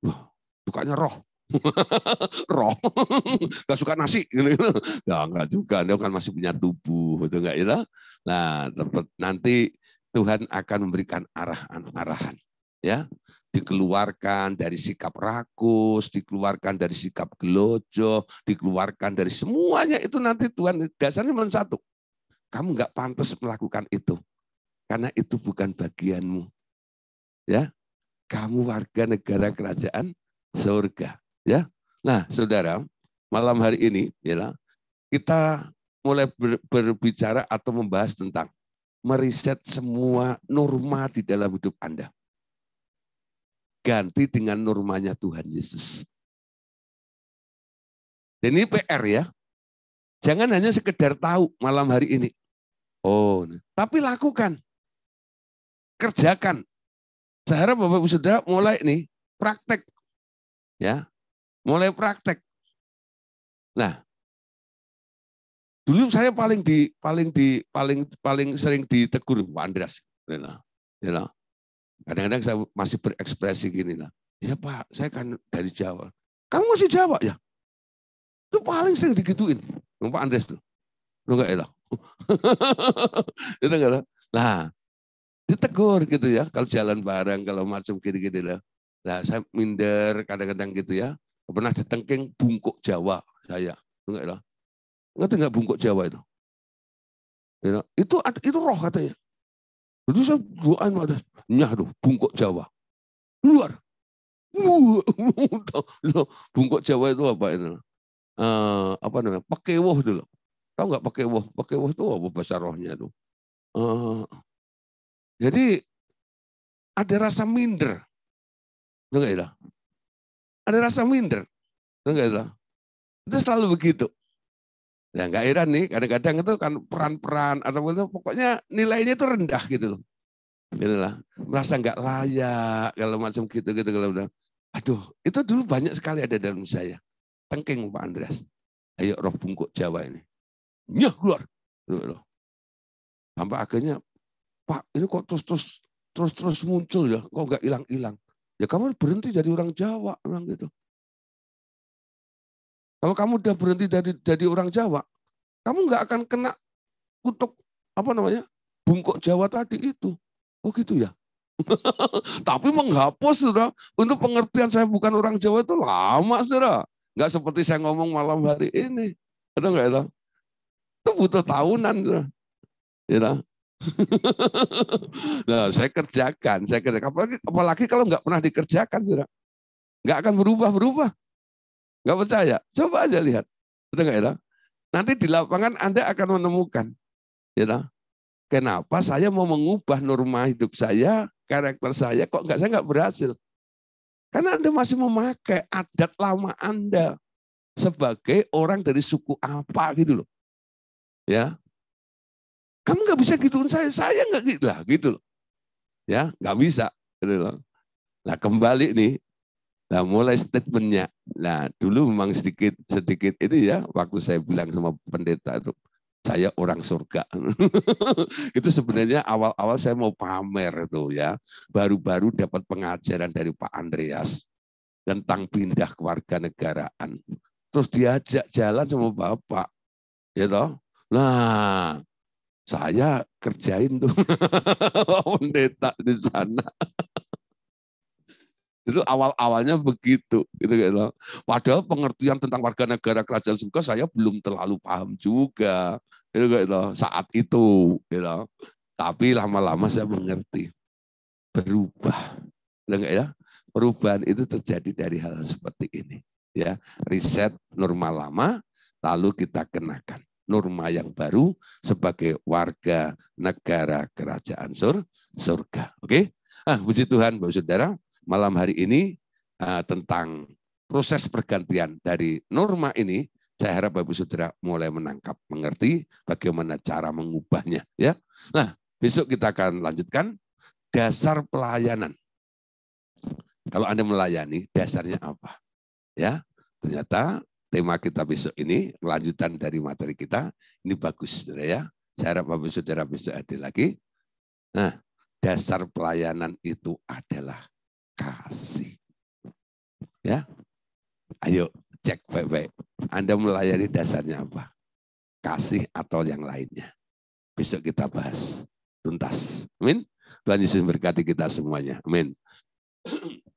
Wah, sukanya roh. roh. Gak suka nasi. Gitu, gitu. Ya, enggak juga. Anda kan masih punya tubuh. Gitu, enggak? Gitu? Ya nah, nanti Tuhan akan memberikan arahan-arahan. ya Dikeluarkan dari sikap rakus, dikeluarkan dari sikap gelojo, dikeluarkan dari semuanya itu nanti Tuhan dasarnya satu. Kamu nggak pantas melakukan itu karena itu bukan bagianmu. Ya. Kamu warga negara kerajaan surga, ya. Nah, Saudara, malam hari ini ya, kita mulai ber, berbicara atau membahas tentang meriset semua norma di dalam hidup Anda. Ganti dengan normanya Tuhan Yesus. Dan ini PR ya. Jangan hanya sekedar tahu malam hari ini. Oh, nah, tapi lakukan kerjakan. Saya harap Bapak Ibu Saudara mulai ini praktek. Ya. Mulai praktek. Nah, dulu saya paling di paling di paling paling sering ditegur Pak Andreas. Nah, ya, ya Kadang-kadang saya masih berekspresi gini lah. Ya Pak, saya kan dari Jawa. Kamu masih Jawa ya? Itu paling sering digituin. Pak Andreas. tuh. Lu enggak elah. Ya itu enggak ya lah. Nah, ditegur gitu ya kalau jalan bareng kalau macam gini-gini lah. Nah, saya minder kadang-kadang gitu ya. Pernah ditengking bungkuk Jawa saya. Enggak lah. enggak enggak bungkuk Jawa itu? Ya, itu itu roh katanya. Itu saya doain anu pada nyah tuh bungkuk Jawa. Luar. bungkuk Jawa itu apa ini? Uh, eh, apa namanya? Pakewoh dulu. Tahu nggak pakewoh? Pakewoh itu apa bahasa rohnya tuh eh, jadi ada rasa minder. Enggak ya? Ada rasa minder. Enggak ya? Itu selalu begitu. Ya enggak heran nih, kadang-kadang itu kan peran-peran atau itu pokoknya nilainya itu rendah gitu loh. Gitu lah. Merasa enggak layak, kalau macam gitu gitu kalau udah. Aduh, itu dulu banyak sekali ada dalam saya. Tengking Pak Andreas. Ayo roh bungkuk Jawa ini. Nyah keluar. Sampai akhirnya Pak, ini kok terus-terus terus-terus muncul ya, kok nggak hilang-hilang. Ya kamu berhenti jadi orang Jawa, orang gitu. Kalau kamu udah berhenti dari jadi orang Jawa, kamu nggak akan kena kutuk apa namanya bungkuk Jawa tadi itu. Oh gitu ya. Tapi menghapus saudara untuk pengertian saya bukan orang Jawa itu lama saudara. Nggak seperti saya ngomong malam hari ini. Ada nggak itu? Itu butuh tahunan saudara. Ya, nah nah, saya kerjakan, saya kerjakan. Apalagi, apalagi kalau nggak pernah dikerjakan, sudah nggak akan berubah-berubah. Nggak percaya? Coba aja lihat, betul nggak ya? Nanti di lapangan Anda akan menemukan, ya. Kenapa saya mau mengubah norma hidup saya, karakter saya, kok nggak saya nggak berhasil? Karena Anda masih memakai adat lama Anda sebagai orang dari suku apa gitu loh. Ya, kamu nggak bisa gituin saya, saya nggak gitu lah gitu Ya, nggak bisa. Gitu nah kembali nih, nah mulai statementnya. Nah dulu memang sedikit sedikit itu ya waktu saya bilang sama pendeta itu saya orang surga. itu sebenarnya awal-awal saya mau pamer itu ya. Baru-baru dapat pengajaran dari Pak Andreas tentang pindah keluarga negaraan. Terus diajak jalan sama Bapak. Ya toh? Nah, saya kerjain tuh pendeta di sana. itu awal-awalnya begitu gitu gitu. Padahal pengertian tentang warga negara kerajaan surga saya belum terlalu paham juga gitu gitu saat itu gitu. Tapi lama-lama saya mengerti berubah. Gitu, ya? Perubahan itu terjadi dari hal seperti ini ya riset normal lama lalu kita kenakan norma yang baru sebagai warga negara kerajaan sur, surga. Oke? Okay? Ah, puji Tuhan Bapak Saudara, malam hari ini ah, tentang proses pergantian dari norma ini saya harap Bapak Saudara mulai menangkap, mengerti bagaimana cara mengubahnya ya. Nah, besok kita akan lanjutkan dasar pelayanan. Kalau Anda melayani, dasarnya apa? Ya, ternyata tema kita besok ini, lanjutan dari materi kita. Ini bagus, saudara ya. Saya harap Bapak Saudara besok ada lagi. Nah, dasar pelayanan itu adalah kasih. Ya, ayo cek baik-baik. Anda melayani dasarnya apa? Kasih atau yang lainnya. Besok kita bahas tuntas. Amin. Tuhan Yesus berkati kita semuanya. Amin.